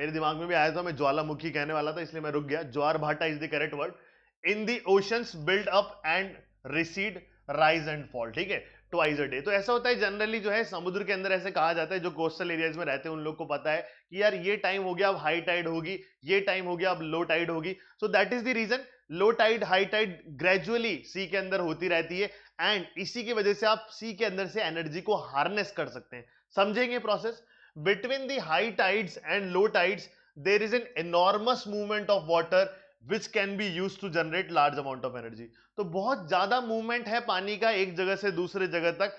मेरे दिमाग में भी आया था मैं ज्वालामुखी कहने वाला था इसलिए मैं रुक गया ज्वार भाटा is the correct word in the oceans build up and recede rise and fall ठीक है ट्वाइस अ डे तो ऐसा होता है जनरली जो है समुद्र के अंदर ऐसे कहा जाता है जो कोस्टल एरियाज में रहते हैं उन लोग को पता है कि यार ये टाइम हो गया अब हाई टाइड होगी ये टाइम हो गया अब लो टाइड होगी so that is the reason low tide high tide gradually sea के अंदर होती रहती है एंड इसी की वजह से आप सी के अंदर से एनर्जी को हार्नेस कर सकते हैं समझेंगे process between the high tides and low tides there is an enormous movement of water which can be use to generate large amount of energy तो बहुत ज्यादा मूवमेंट है पानी का एक जगह से दूसरे जगह तक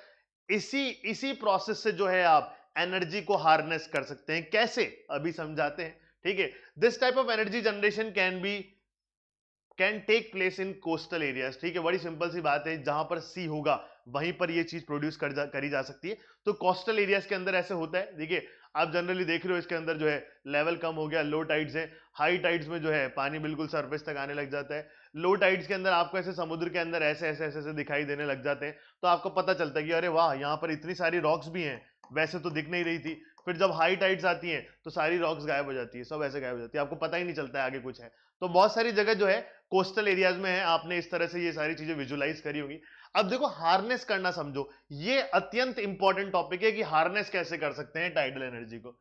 इसी इसी प्रोसेस से जो है आप एनर्जी को हार्नेस कर सकते हैं कैसे अभी समझाते हैं ठीक है this type of energy generation can be can take place in coastal areas ठीक है बड़ी सिंपल सी बात है जहां पर सी होगा वहीं पर यह चीज प्रोड्यूस कर जा, करी जा सकती है तो कोस्टल एरियाज के अंदर ऐसे होता है देखिए आप जनरली देख रहे हो इसके अंदर जो है लेवल कम हो गया लो टाइड्स है हाई टाइड्स में जो है पानी बिल्कुल सरफेस तक आने लग जाता है लो टाइड्स के अंदर आपको ऐसे समुद्र के अंदर ऐसे ऐसे ऐसे ऐसे दिखाई देने लग जाते हैं तो आपको पता चलता है कि अरे वाह यहाँ पर इतनी सारी रॉक्स भी हैं वैसे तो दिख नहीं रही थी फिर जब हाई टाइड्स आती हैं तो सारी रॉक्स गायब हो जाती है सब ऐसे गायब हो जाती है आपको पता ही नहीं चलता है आगे कुछ है तो बहुत सारी जगह जो है कोस्टल एरियाज में है आपने इस तरह से ये सारी चीजें विजुलाइज करी होंगी अब देखो हार्नेस करना समझो ये अत्यंत इंपॉर्टेंट टॉपिक है कि हार्नेस कैसे कर सकते हैं टाइडल एनर्जी को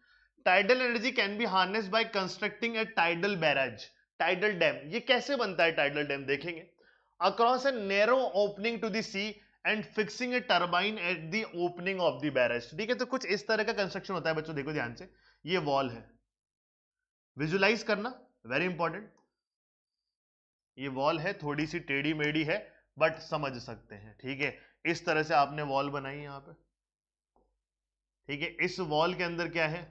tidal energy can be harness by constructing a tidal barrage tidal dam ये कैसे बनता है टाइडल डैम देखेंगे across a narrow opening to the sea and fixing a turbine at the opening of the barrage ठीक है तो कुछ इस तरह का कंस्ट्रक्शन होता है बच्चों देखो ध्यान से ये वॉल है विजुलाइज करना वेरी इंपॉर्टेंट ये वॉल है थोड़ी सी टेढ़ी मेढ़ी है बट समझ सकते हैं ठीक है इस तरह से आपने वॉल बनाई यहां पे ठीक है इस वॉल के अंदर क्या है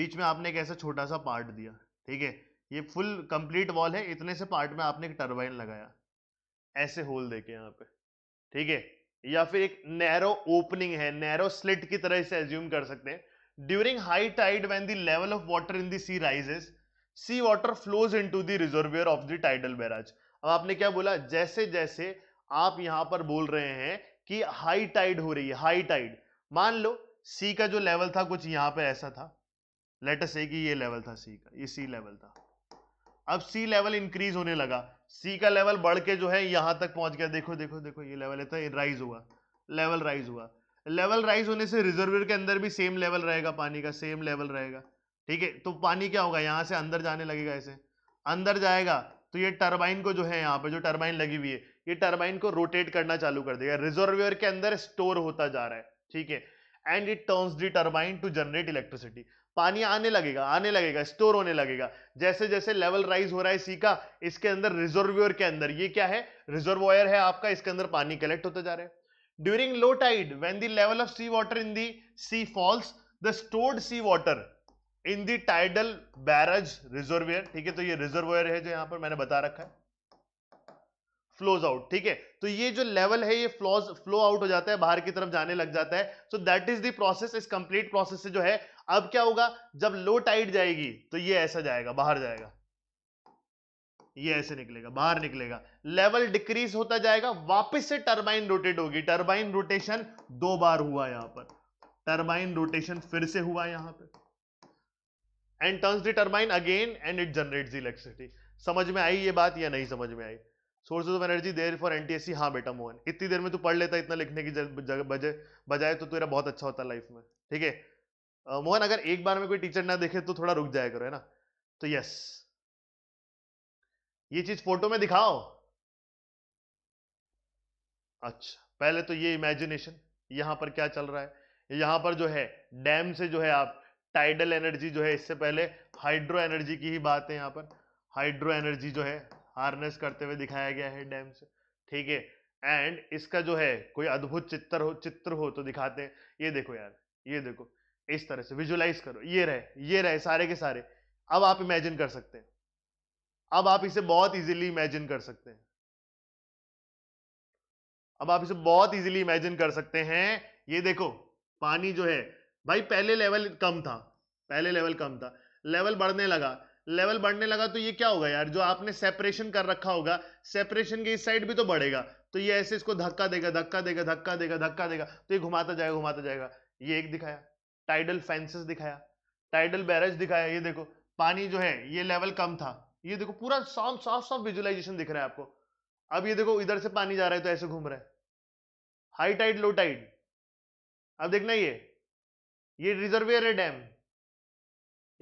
बीच में आपने एक ऐसा छोटा सा पार्ट दिया ठीक है ये फुल कंप्लीट वॉल है इतने से पार्ट में आपने एक टर्बाइन लगाया ऐसे होल देके यहां पे ठीक है या फिर एक नैरो ओपनिंग है नैरो स्लिट की तरह इसे एज्यूम कर सकते हैं during high tide when the level of water in the sea rises sea water flows into the reservoir of the tidal barrage अब आपने क्या बोला जैसे जैसे आप यहां पर बोल रहे हैं कि हाई टाइड हो रही है हाई टाइड मान लो सी का जो लेवल था कुछ यहां पे ऐसा था अस से कि ये लेवल था सी का ये सी लेवल था अब सी लेवल इंक्रीज होने लगा सी का लेवल बढ़ के जो है यहां तक पहुंच गया देखो देखो देखो ये लेवल था राइज हुआ लेवल राइज हुआ लेवल राइज होने से रिजर्वर के अंदर भी सेम लेवल रहेगा पानी का सेम लेवल रहेगा ठीक है तो पानी क्या होगा यहां से अंदर जाने लगेगा ऐसे अंदर जाएगा तो ये टर्बाइन को जो है यहाँ पर जो टर्बाइन लगी हुई है ये टर्बाइन को रोटेट करना चालू कर देगा रिजर्वियर के अंदर स्टोर होता जा रहा है ठीक है and it turns the turbine to generate electricity पानी आने लगेगा आने लगेगा स्टोर होने लगेगा जैसे जैसे लेवल राइज हो रहा है सी का इसके अंदर रिजर्वियर के अंदर ये क्या है रिजर्वोयर है आपका इसके अंदर पानी कलेक्ट होता जा रहा है during low tide when the level of sea water in the sea falls the stored sea water in the tidal barrage reservoir ठीक है तो ये रिजर्वेयर है जो यहां पर मैंने बता रखा है फ्लोज आउट ठीक है तो ये जो लेवल है ये फ्लोज फ्लो आउट हो जाता है बाहर की तरफ जाने लग जाता है so that is the process इस कंप्लीट प्रोसेस से जो है अब क्या होगा जब लो टाइट जाएगी तो ये ऐसा जाएगा बाहर जाएगा ये ऐसे निकलेगा बाहर निकलेगा लेवल डिक्रीज होता जाएगा वापस से टर्बाइन रोटेट होगी टर्बाइन रोटेशन दो बार हुआ यहां पर टर्बाइन रोटेशन फिर से हुआ यहां पर and turns the turbine again and it generates electricity समझ में आई ये बात या नहीं समझ में आई source of energy therefore N T S C हाँ बेटा मोहन इतनी देर में तू पढ़ लेता इतना लिखने की बजाय तो तेरा बहुत अच्छा होता लाइफ में ठीक है मोहन अगर एक बार में कोई टीचर ना देखे तो थोड़ा रुक जाया करो है ना तो यस ये चीज फोटो में दिखाओ अच्छा पहले तो ये इमेजिनेशन यहां पर क्या चल रहा है यहां पर जो है डैम से जो है आप टाइडल एनर्जी जो है इससे पहले हाइड्रो एनर्जी की ही बात है यहाँ पर हाइड्रो एनर्जी जो है हार्नेस करते हुए दिखाया गया है डैम से ठीक है एंड इसका जो है कोई अद्भुत चित्र हो चित्र हो तो दिखाते हैं ये देखो यार ये देखो इस तरह से विजुलाइज करो ये रहे ये रहे सारे के सारे अब आप इमेजिन कर सकते हैं अब आप इसे बहुत इजीली इमेजिन कर सकते हैं अब आप इसे बहुत इजीली इमेजिन कर सकते हैं ये देखो पानी जो है भाई पहले लेवल कम था पहले लेवल कम था लेवल बढ़ने लगा लेवल बढ़ने लगा तो ये क्या होगा यार जो आपने सेपरेशन कर रखा होगा सेपरेशन के इस साइड भी तो बढ़ेगा तो ये ऐसे इसको धक्का देगा धक्का देगा धक्का देगा धक्का देगा तो ये घुमाता जाएगा घुमाता जाएगा ये एक दिखाया टाइडल फेंसेस दिखाया टाइडल बैरेज दिखाया ये देखो पानी जो है ये लेवल कम था ये देखो पूरा सॉफ्ट सॉफ्ट सॉफ्ट विजुअलाइजेशन दिख रहा है आपको अब ये देखो इधर से पानी जा रहा है तो ऐसे घूम रहा है हाई टाइड लो टाइड अब देखना ये ये रिजर्वेयर है डैम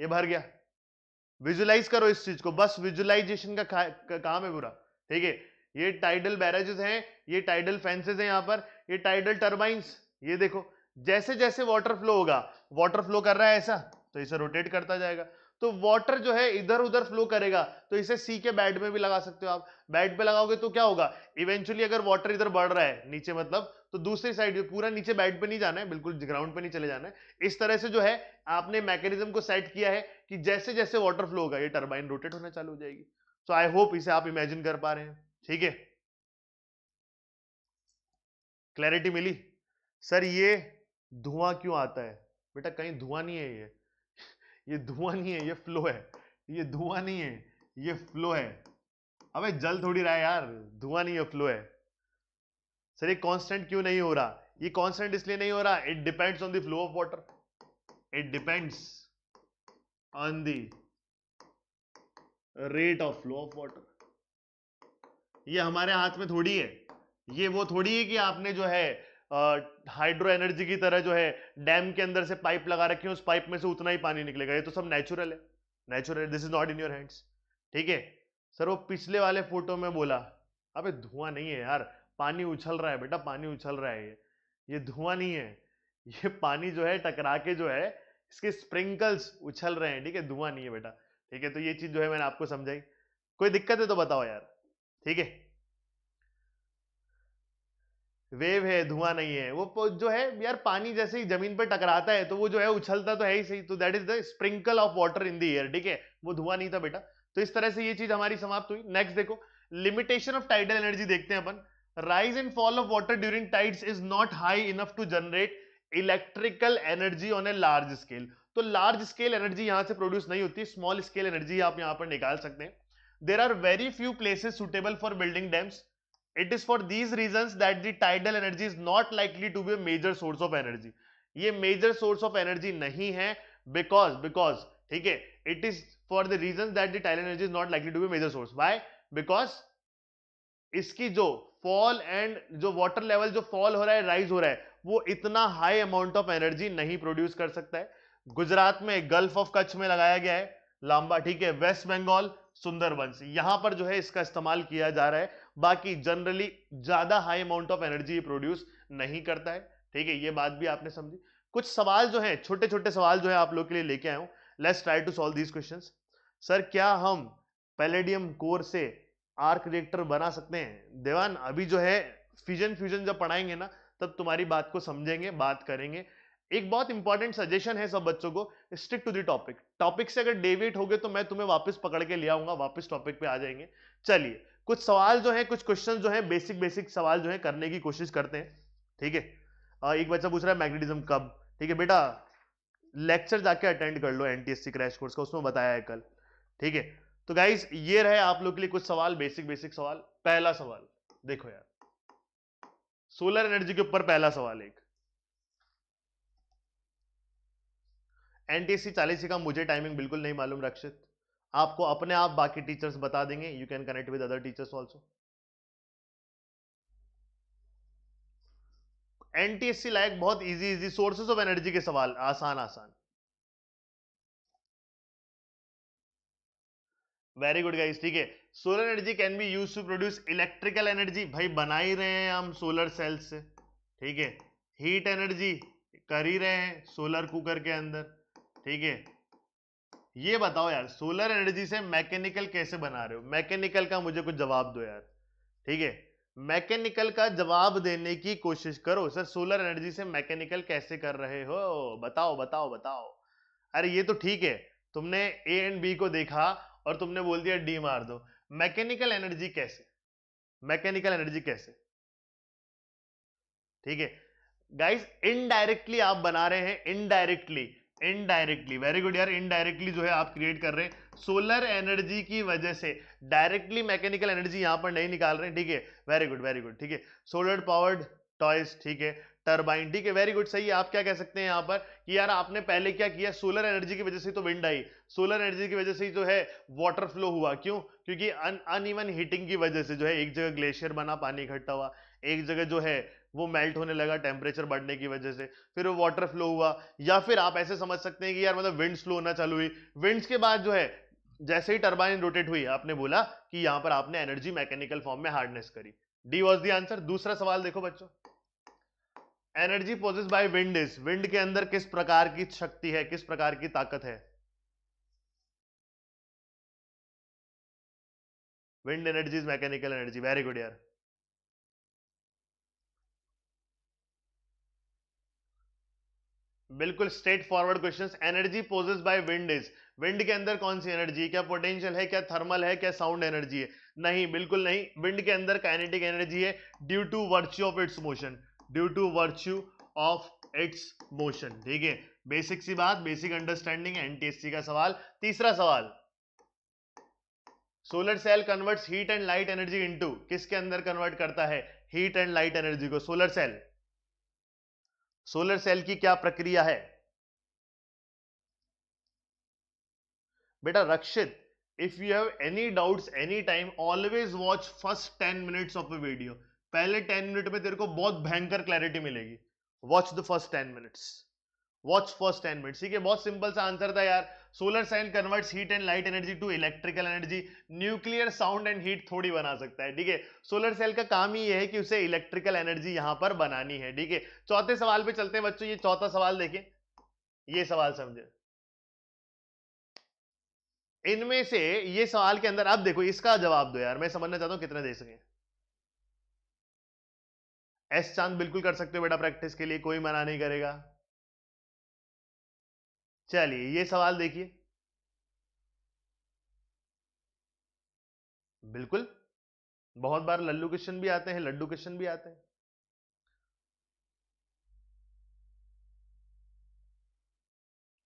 ये भर गया विजुलाइज करो इस चीज को बस विजुलाइजेशन का, का, का काम है पूरा ठीक है ये टाइडल बैरेजेस हैं ये टाइडल फेंसेज हैं यहां पर ये टाइडल टर्बाइंस ये देखो जैसे जैसे वाटर फ्लो होगा वाटर फ्लो कर रहा है ऐसा तो इसे रोटेट करता जाएगा तो वाटर जो है इधर उधर फ्लो करेगा तो इसे सी के बेड में भी लगा सकते हो आप बेड पे लगाओगे तो क्या होगा इवेंचुअली अगर वाटर इधर बढ़ रहा है नीचे मतलब तो दूसरी साइड पूरा नीचे बेड पे नहीं जाना है बिल्कुल ग्राउंड पे नहीं चले जाना है इस तरह से जो है आपने मैकेनिज्म को सेट किया है कि जैसे जैसे वाटर फ्लो होगा ये टर्बाइन रोटेट होना चालू हो जाएगी सो आई होप इसे आप इमेजिन कर पा रहे हैं ठीक है क्लैरिटी मिली सर ये धुआं क्यों आता है बेटा कहीं धुआं नहीं है ये ये धुआं नहीं है ये फ्लो है ये धुआं नहीं है ये फ्लो है अबे जल थोड़ी रहा है यार धुआं नहीं है फ्लो है सर ये कांस्टेंट क्यों नहीं हो रहा ये कांस्टेंट इसलिए नहीं हो रहा it depends on the flow of water it depends on the rate of flow of water ये हमारे हाथ में थोड़ी है ये वो थोड़ी है कि आपने जो है हाइड्रो uh, एनर्जी की तरह जो है डैम के अंदर से पाइप लगा रखी है उस पाइप में से उतना ही पानी निकलेगा ये तो सब नेचुरल है natural this is not in your hands ठीक है सर वो पिछले वाले फोटो में बोला अबे धुआं नहीं है यार पानी उछल रहा है बेटा पानी उछल रहा है ये ये धुआं नहीं है ये पानी जो है टकरा के जो है इसके स्प्रिंकल्स उछल रहे हैं ठीक है धुआं नहीं है बेटा ठीक है तो ये चीज जो है मैंने आपको समझाई कोई दिक्कत है तो बताओ यार ठीक है वेव है धुआं नहीं है वो जो है यार पानी जैसे ही जमीन पर टकराता है तो वो जो है उछलता तो है ही सही तो that is the sprinkle of water in the air ठीक है वो धुआं नहीं था बेटा तो इस तरह से ये चीज हमारी समाप्त हुई नेक्स्ट देखो लिमिटेशन ऑफ टाइडल एनर्जी देखते हैं अपन rise and fall of water during tides is not high enough to generate electrical energy on a large scale तो लार्ज स्केल एनर्जी यहां से प्रोड्यूस नहीं होती स्मॉल स्केल एनर्जी आप यहां पर निकाल सकते हैं there are very few places suitable for building dams it is for these reason that the tidal energy is not likely to be major source of energy ये मेजर सोर्स ऑफ एनर्जी नहीं है बिकॉज बिकॉज ठीक है it is for the reason that the tidal energy is not likely to be major source why because इसकी जो फॉल एंड जो वाटर लेवल जो फॉल हो रहा है राइज हो रहा है वो इतना हाई अमाउंट ऑफ एनर्जी नहीं प्रोड्यूस कर सकता है गुजरात में गल्फ ऑफ कच्छ में लगाया गया है लांबा ठीक है वेस्ट बंगाल सुंदरबंस यहां पर जो है इसका इस्तेमाल किया जा रहा है बाकी जनरली ज्यादा high amount of energy produce नहीं करता है ठीक है ये बात भी आपने समझी कुछ सवाल जो है छोटे छोटे सवाल जो है आप लोग के लिए लेके आया हूं let's try to solve these question sir क्या हम पैलेडियम कोर से आर्क रिएक्टर बना सकते हैं देवान अभी जो है फ्यूजन फ्यूजन जब पढ़ाएंगे ना तब तुम्हारी बात को समझेंगे बात करेंगे एक बहुत इंपॉर्टेंट सजेशन है सब बच्चों को stick to the topic topic से अगर डेविएट हो गए तो मैं तुम्हें वापस पकड़ के ले आऊंगा वापस टॉपिक पे आ जाएंगे चलिए कुछ सवाल जो है कुछ क्वेश्चन जो है बेसिक बेसिक सवाल जो है करने की कोशिश करते हैं ठीक है एक बच्चा पूछ रहा है मैग्नेटिज्म कब ठीक है बेटा लेक्चर जाके अटेंड कर लो एनटीएससी क्रैश कोर्स का उसमें बताया है कल ठीक है तो गाइज ये रहे आप लोग के लिए कुछ सवाल बेसिक बेसिक सवाल पहला सवाल देखो यार सोलर एनर्जी के ऊपर पहला सवाल एक एनटीसी चालीसी का मुझे टाइमिंग बिल्कुल नहीं मालूम रक्षित आपको अपने आप बाकी टीचर्स बता देंगे you can connect with other teachers also NTSC like बहुत easy easy sources of energy के सवाल आसान आसान वेरी गुड गाइस ठीक है solar energy can be use to produce electrical energy भाई बना ही रहे हैं हम सोलर सेल्स से ठीक है हीट एनर्जी कर ही रहे हैं सोलर कुकर के अंदर ठीक है ये बताओ यार सोलर एनर्जी से मैकेनिकल कैसे बना रहे हो मैकेनिकल का मुझे कुछ जवाब दो यार ठीक है मैकेनिकल का जवाब देने की कोशिश करो सर सोलर एनर्जी से मैकेनिकल कैसे कर रहे हो बताओ बताओ बताओ अरे ये तो ठीक है तुमने ए एंड बी को देखा और तुमने बोल दिया डी मार दो मैकेनिकल एनर्जी कैसे मैकेनिकल एनर्जी कैसे ठीक है गाइस इनडायरेक्टली आप बना रहे हैं इनडायरेक्टली इनडायरेक्टली वेरी गुड यार इनडायरेक्टली जो है आप क्रिएट कर रहे हैं सोलर एनर्जी की वजह से डायरेक्टली मैकेनिकल एनर्जी यहां पर नहीं निकाल रहे हैं ठीक है वेरी गुड वेरी गुड ठीक है सोलर पावर्ड टॉयस ठीक है टर्बाइन ठीक है वेरी गुड सही है आप क्या कह सकते हैं यहां पर कि यार आपने पहले क्या किया सोलर एनर्जी की वजह से तो विंड आई सोलर एनर्जी की वजह से जो है वाटर फ्लो हुआ क्यों क्योंकि अनइवन हीटिंग की वजह से जो है एक जगह ग्लेशियर बना पानी इकट्ठा हुआ एक जगह जो है वो मेल्ट होने लगा टेम्परेचर बढ़ने की वजह से फिर वो वाटर फ्लो हुआ या फिर आप ऐसे समझ सकते हैं कि यार मतलब विंड स्लो होना चालू हुई विंड्स के बाद जो है जैसे ही टर्बाइन रोटेट हुई आपने बोला कि यहां पर आपने एनर्जी मैकेनिकल फॉर्म में हार्डनेस करी डी वॉज दी आंसर दूसरा सवाल देखो बच्चों energy possess by wind is wind के अंदर किस प्रकार की शक्ति है किस प्रकार की ताकत है wind energy is mechanical energy very good यार बिल्कुल straightforward questions energy possess by wind is wind के अंदर कौन सी एनर्जी क्या पोटेंशियल है क्या थर्मल है क्या साउंड एनर्जी है नहीं बिल्कुल नहीं विंड के अंदर काइनेटिक एनर्जी है due to virtue of its motion due to virtue of its motion ठीक है बेसिक सी बात बेसिक अंडरस्टैंडिंग एनटीएससी का सवाल तीसरा सवाल solar cell converts heat and light energy into किसके अंदर कन्वर्ट करता है हीट एंड लाइट एनर्जी को सोलर सेल सोलर सेल की क्या प्रक्रिया है बेटा Rakshit if you have any doubts any time always watch first ten minutes of a video पहले टेन मिनट में तेरे को बहुत भयंकर क्लैरिटी मिलेगी watch the first ten minutes watch first ten minutes ठीक है बहुत सिंपल सा आंसर था यार solar sign converts heat and light energy to electrical energy nuclear sound and heat थोड़ी बना सकता है ठीक है सोलर सेल का काम ही यह है कि उसे इलेक्ट्रिकल एनर्जी यहां पर बनानी है ठीक है चौथे सवाल पे चलते हैं बच्चों ये चौथा सवाल देखे ये सवाल समझे इनमें से ये सवाल के अंदर आप देखो इसका जवाब दो यार मैं समझना चाहता हूं कितने दे सकें एस चांद बिल्कुल कर सकते हो बेटा प्रैक्टिस के लिए कोई मना नहीं करेगा चलिए ये सवाल देखिए बिल्कुल बहुत बार लल्लू क्वेश्चन भी आते हैं लड्डू क्वेश्चन भी आते हैं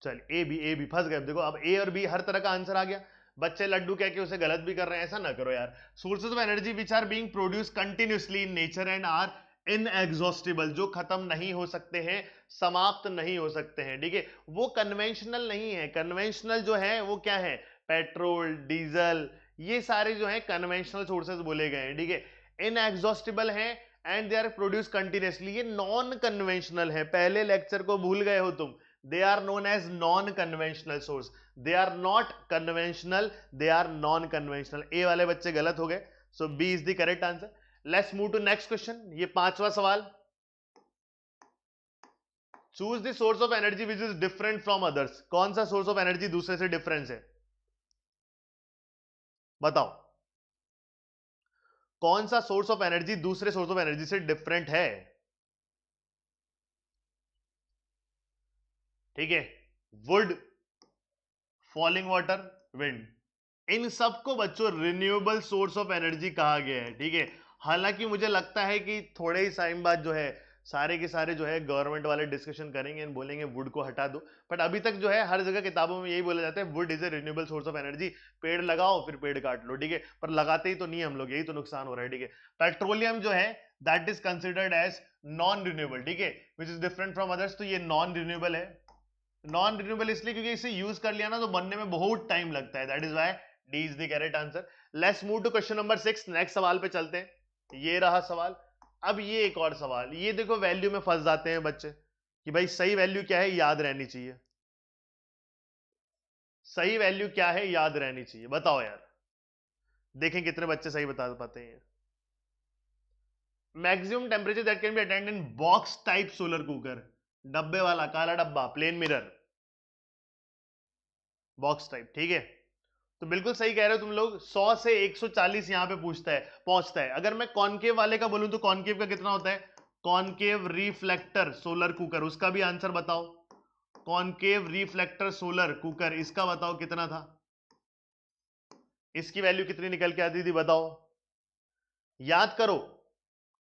चल ए बी ए बी फंस गए देखो अब ए और बी हर तरह का आंसर आ गया बच्चे लड्डू कह के उसे गलत भी कर रहे हैं ऐसा ना करो यार sources of energy which are being produce continuously in nature and are inexhaustible जो खत्म नहीं हो सकते हैं समाप्त नहीं हो सकते हैं ठीक है वो कन्वेंशनल नहीं है कन्वेंशनल जो है वो क्या है पेट्रोल डीजल ये सारे जो है कन्वेंशनल सोर्सेज बोले गए हैं ठीक है इनएग्जॉस्टिबल है and they are produce continuously ये नॉन कन्वेंशनल है पहले लेक्चर को भूल गए हो तुम they are known as non conventional source they are not conventional they are non conventional A वाले बच्चे गलत हो गए so B is the correct answer let's move to next question ये पांचवा सवाल choose the source of energy which is different from others कौन सा सोर्स ऑफ एनर्जी दूसरे से डिफरेंस है बताओ कौन सा सोर्स ऑफ एनर्जी दूसरे सोर्स ऑफ एनर्जी से डिफरेंट है ठीक है वुड फॉलिंग वाटर विंड इन सबको बच्चों रिन्यूएबल सोर्स ऑफ एनर्जी कहा गया है ठीक है हालांकि मुझे लगता है कि थोड़े ही टाइम बाद जो है सारे के सारे जो है गवर्नमेंट वाले डिस्कशन करेंगे एंड बोलेंगे वुड को हटा दो बट अभी तक जो है हर जगह किताबों में यही बोला जाता है wood is a renewable source of energy पेड़ लगाओ फिर पेड़ काट लो ठीक है पर लगाते ही तो नहीं हम लोग यही तो नुकसान हो रहा है ठीक है पेट्रोलियम जो है that is considered as non renewable ठीक है which is different from others तो ये नॉन रिन्यूएबल है नॉन रिन्यूएबल इसलिए क्योंकि इसे यूज कर लिया ना तो बनने में बहुत टाइम लगता है that is why D is the correct answer let's move to question number six next सवाल पे चलते हैं ये रहा सवाल अब ये एक और सवाल ये देखो वैल्यू में फंस जाते हैं बच्चे कि भाई सही वैल्यू क्या है याद रहनी चाहिए सही वैल्यू क्या है याद रहनी चाहिए बताओ यार देखें कितने बच्चे सही बता पाते हैं maximum temperature that can be attend in box type solar cooker डब्बे वाला काला डब्बा प्लेन मिरर बॉक्स टाइप ठीक है तो बिल्कुल सही कह रहे हो तुम लोग 100 से 140 यहां पर पूछता है पहुंचता है अगर मैं कॉनकेव वाले का बोलूं तो कॉनकेव का कितना होता है कॉनकेव रिफ्लेक्टर सोलर कुकर उसका भी आंसर बताओ कॉनकेव रिफ्लेक्टर सोलर कुकर इसका बताओ कितना था इसकी वैल्यू कितनी निकल के आती थी बताओ याद करो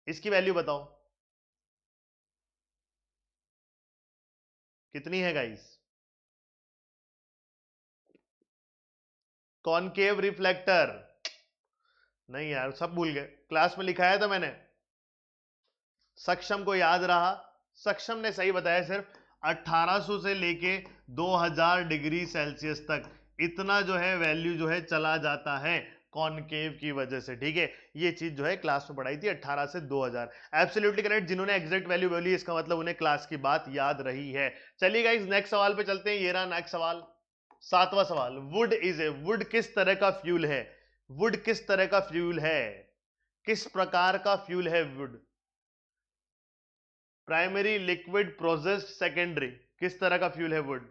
इसकी वैल्यू बताओ कितनी है गाइस कॉनकेव रिफ्लेक्टर नहीं यार सब भूल गए क्लास में लिखाया था मैंने सक्षम को याद रहा सक्षम ने सही बताया सिर्फ 1800 से लेके 2000 डिग्री सेल्सियस तक इतना जो है वैल्यू जो है चला जाता है कॉनकेव की वजह से ठीक है ये चीज जो है क्लास में पढ़ाई थी 18 से 2000 एब्सोल्यूटली करेक्ट जिन्होंने एग्जैक्ट वैल्यू बोली इसका मतलब उन्हें क्लास की बात याद रही है चलिए इस नेक्स्ट सवाल पे चलते हैं ये रहा नेक्स्ट सवाल सातवां सवाल वुड इज ए वुड किस तरह का फ्यूल है वुड किस तरह का फ्यूल है किस प्रकार का फ्यूल है wood primary liquid processed secondary किस तरह का फ्यूल है वुड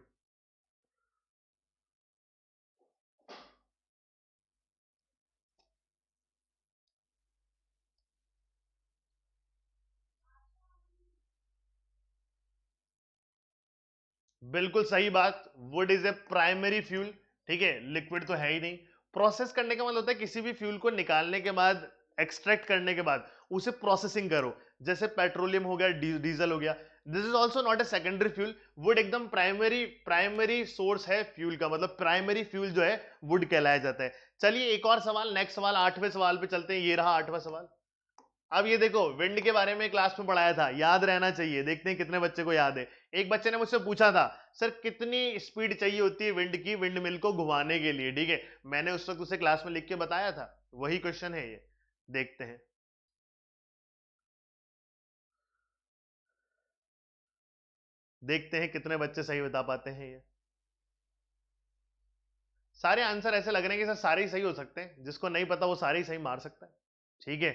बिल्कुल सही बात wood is a primary fuel ठीक है लिक्विड तो है ही नहीं प्रोसेस करने का मतलब होता है किसी भी फ्यूल को निकालने के बाद एक्सट्रैक्ट करने के बाद उसे प्रोसेसिंग करो जैसे पेट्रोलियम हो गया डीजल हो गया this is also not a secondary fuel wood एकदम प्राइमरी प्राइमरी सोर्स है फ्यूल का मतलब प्राइमरी फ्यूल जो है वुड कहलाया जाता है चलिए एक और सवाल नेक्स्ट सवाल आठवें सवाल पे चलते हैं ये रहा आठवां सवाल अब ये देखो विंड के बारे में क्लास में पढ़ाया था याद रहना चाहिए देखते हैं कितने बच्चे को याद है एक बच्चे ने मुझसे पूछा था सर कितनी स्पीड चाहिए होती है विंड की विंड मिल को घुमाने के लिए ठीक है मैंने उस वक्त उसे क्लास में लिख के बताया था वही क्वेश्चन है ये देखते हैं देखते हैं कितने बच्चे सही बता पाते हैं ये सारे आंसर ऐसे लग रहे हैं कि सर सारे ही सही हो सकते हैं जिसको नहीं पता वो सारे ही सही मार सकता है ठीक है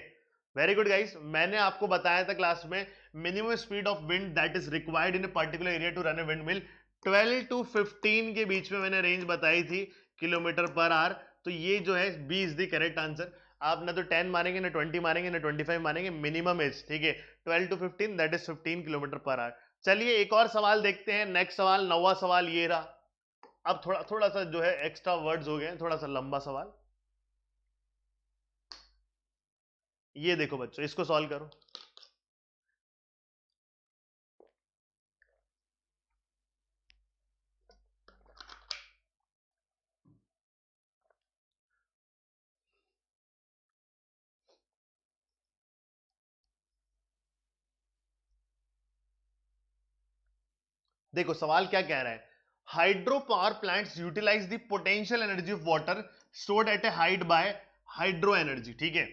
वेरी गुड गाइस मैंने आपको बताया था क्लास में minimum speed of wind that is required in a particular area to run a wind mill 12 to 15 के बीच में मैंने रेंज बताई थी किलोमीटर पर आर तो ये जो है B is the correct answer आप ना तो 10 मारेंगे ना 20 मारेंगे ना 25 मारेंगे मिनिमम एज ठीक है 12 to 15 that is 15 kilometre per hour चलिए एक और सवाल देखते हैं नेक्स्ट सवाल नवा सवाल ये रहा अब थोड़ा थोड़ा सा जो है एक्स्ट्रा वर्ड्स हो गए थोड़ा सा लंबा सवाल ये देखो बच्चों इसको सॉल्व करो देखो सवाल क्या कह रहा है hydro power plants utilize the potential energy of water stored at a height by hydro energy ठीक है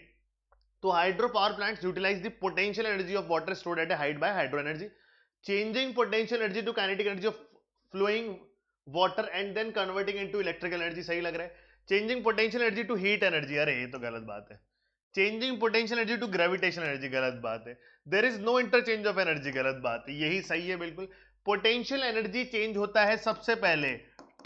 तो hydro power plant utilize the potential energy of water store at height by hydro energy changing potential energy to kinetic energy of flowing water and then converting into electrical energy सही लग रहा है changing potential energy to heat energy अरे ये तो गलत बात है changing potential energy to gravitation energy गलत बात है there is no interchange of energy गलत बात है यही सही है बिल्कुल पोटेंशियल एनर्जी चेंज होता है सबसे पहले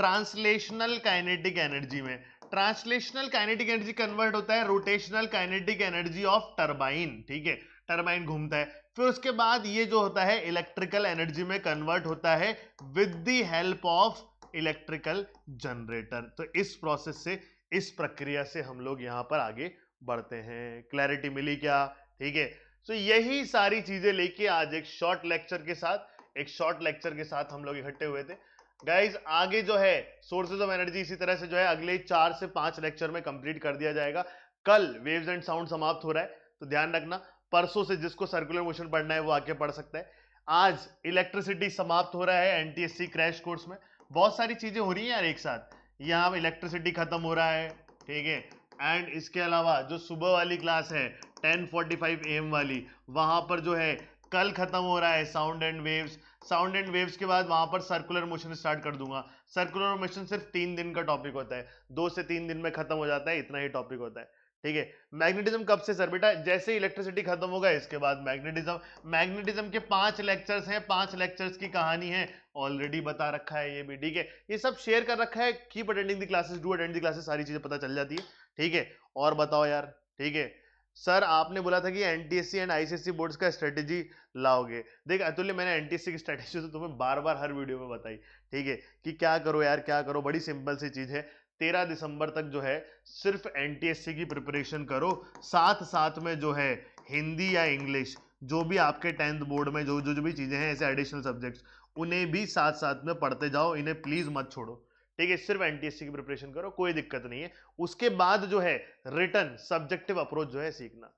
ट्रांसलेशनल काइनेटिक एनर्जी में ट्रांसलेशनल काइनेटिक एनर्जी कन्वर्ट होता है rotational kinetic energy of turbine ठीक है टर्बाइन घूमता है फिर उसके बाद ये जो होता है इलेक्ट्रिकल एनर्जी में कन्वर्ट होता है with the help of electrical generator तो इस प्रोसेस से इस प्रक्रिया से हम लोग यहां पर आगे बढ़ते हैं क्लैरिटी मिली क्या ठीक है सो यही सारी चीजें लेके आज एक शॉर्ट लेक्चर के साथ एक शॉर्ट लेक्चर के साथ हम लोग इकट्ठे हुए थे गाइज आगे जो है सोर्सेज ऑफ एनर्जी इसी तरह से जो है अगले चार से पांच लेक्चर में कंप्लीट कर दिया जाएगा कल वेव्स एंड साउंड समाप्त हो रहा है तो ध्यान रखना परसों से जिसको सर्कुलर मोशन पढ़ना है वो आके पढ़ सकता है आज इलेक्ट्रिसिटी समाप्त हो रहा है एनटीएससी क्रैश कोर्स में बहुत सारी चीजें हो रही हैं यार एक साथ यहाँ इलेक्ट्रिसिटी खत्म हो रहा है ठीक है एंड इसके अलावा जो सुबह वाली क्लास है 10:45 फोर्टी एम वाली वहां पर जो है कल खत्म हो रहा है sound and waves sound and waves के बाद वहां पर सर्कुलर मोशन स्टार्ट कर दूंगा सर्कुलर मोशन सिर्फ तीन दिन का टॉपिक होता है दो से तीन दिन में खत्म हो जाता है इतना ही टॉपिक होता है ठीक है मैग्नेटिज्म कब से सर बेटा जैसे इलेक्ट्रिसिटी खत्म होगा इसके बाद मैग्नेटिज्म मैग्नेटिज्म के पांच लेक्चर्स हैं पांच लेक्चर्स की कहानी है ऑलरेडी बता रखा है ये भी ठीक है ये सब शेयर कर रखा है keep attending the classes do attend the classes सारी चीजें पता चल जाती है ठीक है और बताओ यार ठीक है सर आपने बोला था कि सी एंड आईसीएससी बोर्ड्स का स्ट्रेटेजी लाओगे देख अतुल्य मैंने सी की स्ट्रेटेजी तो तुम्हें बार बार हर वीडियो में बताई ठीक है कि क्या करो यार क्या करो बड़ी सिंपल सी चीज़ है तेरह दिसंबर तक जो है सिर्फ सी की प्रिपरेशन करो साथ साथ में जो है हिंदी या इंग्लिश जो भी आपके टेंथ बोर्ड में जो जो जो भी चीज़ें हैं ऐसे एडिशनल सब्जेक्ट्स उन्हें भी साथ साथ में पढ़ते जाओ इन्हें प्लीज़ मत छोड़ो ठीक है सिर्फ एनटीएससी की प्रिपरेशन करो कोई दिक्कत नहीं है उसके बाद जो है रिटर्न सब्जेक्टिव अप्रोच जो है सीखना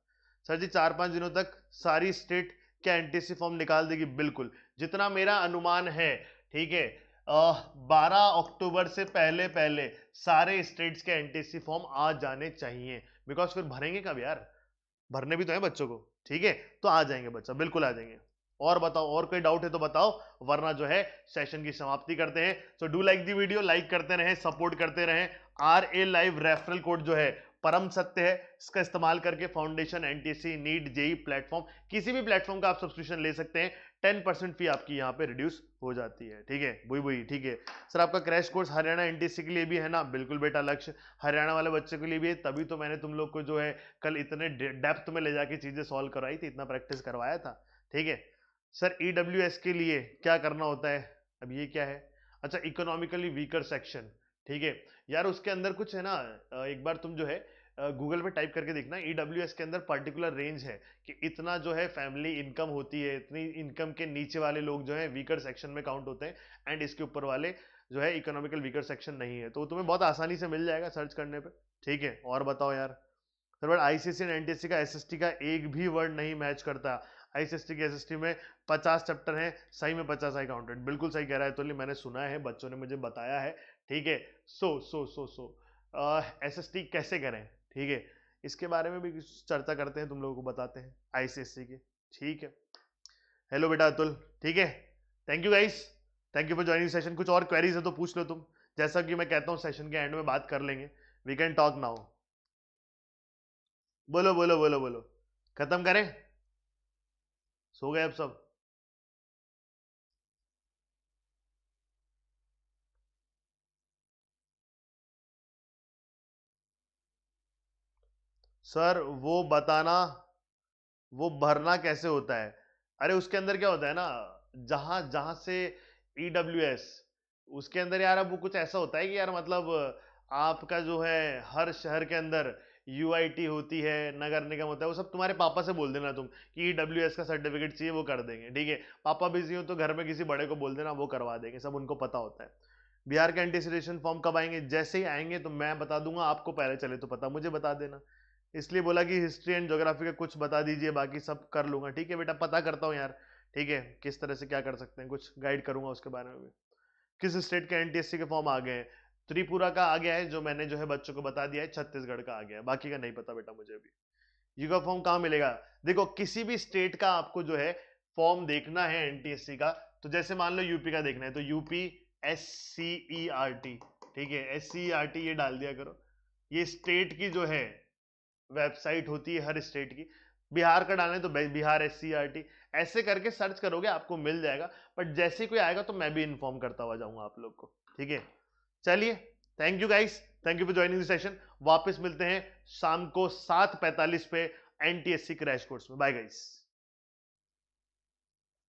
सर जी चार पांच दिनों तक सारी स्टेट क्या एनटीसी फॉर्म निकाल देगी बिल्कुल जितना मेरा अनुमान है ठीक है बारह अक्टूबर से पहले पहले सारे स्टेट्स के एनटीसी फॉर्म आ जाने चाहिए बिकॉज फिर भरेंगे कब यार भरने भी तो है बच्चों को ठीक है तो आ जाएंगे बच्चा बिल्कुल आ जाएंगे और बताओ और कोई डाउट है तो बताओ वरना जो है सेशन की समाप्ति करते हैं so do like the video like करते रहें सपोर्ट करते रहें R A live referral code जो है परम सत्य है इसका इस्तेमाल करके foundation NTC NEET JEE platform किसी भी प्लेटफॉर्म का आप सब्सक्रिप्शन ले सकते हैं टेन परसेंट फी आपकी यहाँ पे रिड्यूस हो जाती है ठीक है बुई बुई ठीक है सर आपका क्रैश कोर्स हरियाणा एनटीसी के लिए भी है ना बिल्कुल बेटा लक्ष्य हरियाणा वाले बच्चे के लिए भी है तभी तो मैंने तुम लोग को जो है कल इतने डेप्थ में ले जाके चीजें सॉल्व करवाई थी इतना प्रैक्टिस करवाया था ठीक है सर ई e के लिए क्या करना होता है अब ये क्या है अच्छा इकोनॉमिकली वीकर सेक्शन ठीक है यार उसके अंदर कुछ है ना एक बार तुम जो है गूगल पे टाइप करके देखना ई e के अंदर पर्टिकुलर रेंज है कि इतना जो है फैमिली इनकम होती है इतनी इनकम के नीचे वाले लोग जो है वीकर सेक्शन में काउंट होते हैं एंड इसके ऊपर वाले जो है इकोनॉमिकल वीकर सेक्शन नहीं है तो तुम्हें बहुत आसानी से मिल जाएगा सर्च करने पर ठीक है और बताओ यार sir but ICC and NTC का एसएसटी का एक भी वर्ड नहीं मैच करता एस सिस्टिक एसिस्टी में 50 चैप्टर हैं सही में 50 आई काउंटेड बिल्कुल सही कह रहा है तो मैंने सुना है बच्चों ने मुझे बताया है ठीक है so so so so S S T कैसे करें ठीक है इसके बारे में भी चर्चा करते हैं तुम लोगों को बताते हैं आईसीएससी के ठीक है हेलो बेटा अतुल ठीक है thank you guys thank you for joining session कुछ और क्वेरीज है तो पूछ लो तुम जैसा कि मैं कहता हूँ सेशन के एंड में बात कर लेंगे वी कैन टॉक नाउ बोलो बोलो बोलो बोलो खत्म करें सो गए अब सब सर वो बताना वो भरना कैसे होता है अरे उसके अंदर क्या होता है ना जहां जहां से ई e एस उसके अंदर यार अब वो कुछ ऐसा होता है कि यार मतलब आपका जो है हर शहर के अंदर यू होती है नगर निगम होता है वो सब तुम्हारे पापा से बोल देना तुम कि ई e का सर्टिफिकेट चाहिए वो कर देंगे ठीक है पापा बिजी हो तो घर में किसी बड़े को बोल देना वो करवा देंगे सब उनको पता होता है बिहार के एंटीसिडेशन फॉर्म कब आएंगे जैसे ही आएंगे तो मैं बता दूंगा आपको पहले चले तो पता मुझे बता देना इसलिए बोला कि हिस्ट्री एंड जोग्राफी का कुछ बता दीजिए बाकी सब कर लूंगा ठीक है बेटा पता करता हूँ यार ठीक है किस तरह से क्या कर सकते हैं कुछ गाइड करूंगा उसके बारे में भी किस स्टेट के एन के फॉर्म आ गए हैं त्रिपुरा का आ गया है जो मैंने जो है बच्चों को बता दिया है छत्तीसगढ़ का आ गया है बाकी का नहीं पता बेटा मुझे अभी युगा फॉर्म कहाँ मिलेगा देखो किसी भी स्टेट का आपको जो है फॉर्म देखना है एनटीएससी का तो जैसे मान लो यूपी का देखना है तो UP S C E R T ठीक है एस सी आर टी ये डाल दिया करो ये स्टेट की जो है वेबसाइट होती है हर स्टेट की बिहार का है तो Bihar S C R T ऐसे करके सर्च करोगे आपको मिल जाएगा बट जैसे कोई आएगा तो मैं भी इन्फॉर्म करता हुआ जाऊंगा आप लोग को ठीक है चलिए thank you guys thank you for joining session वापस मिलते हैं शाम को सात पैंतालीस पे एनटीएससी क्रैश कोर्स में बाय गाइस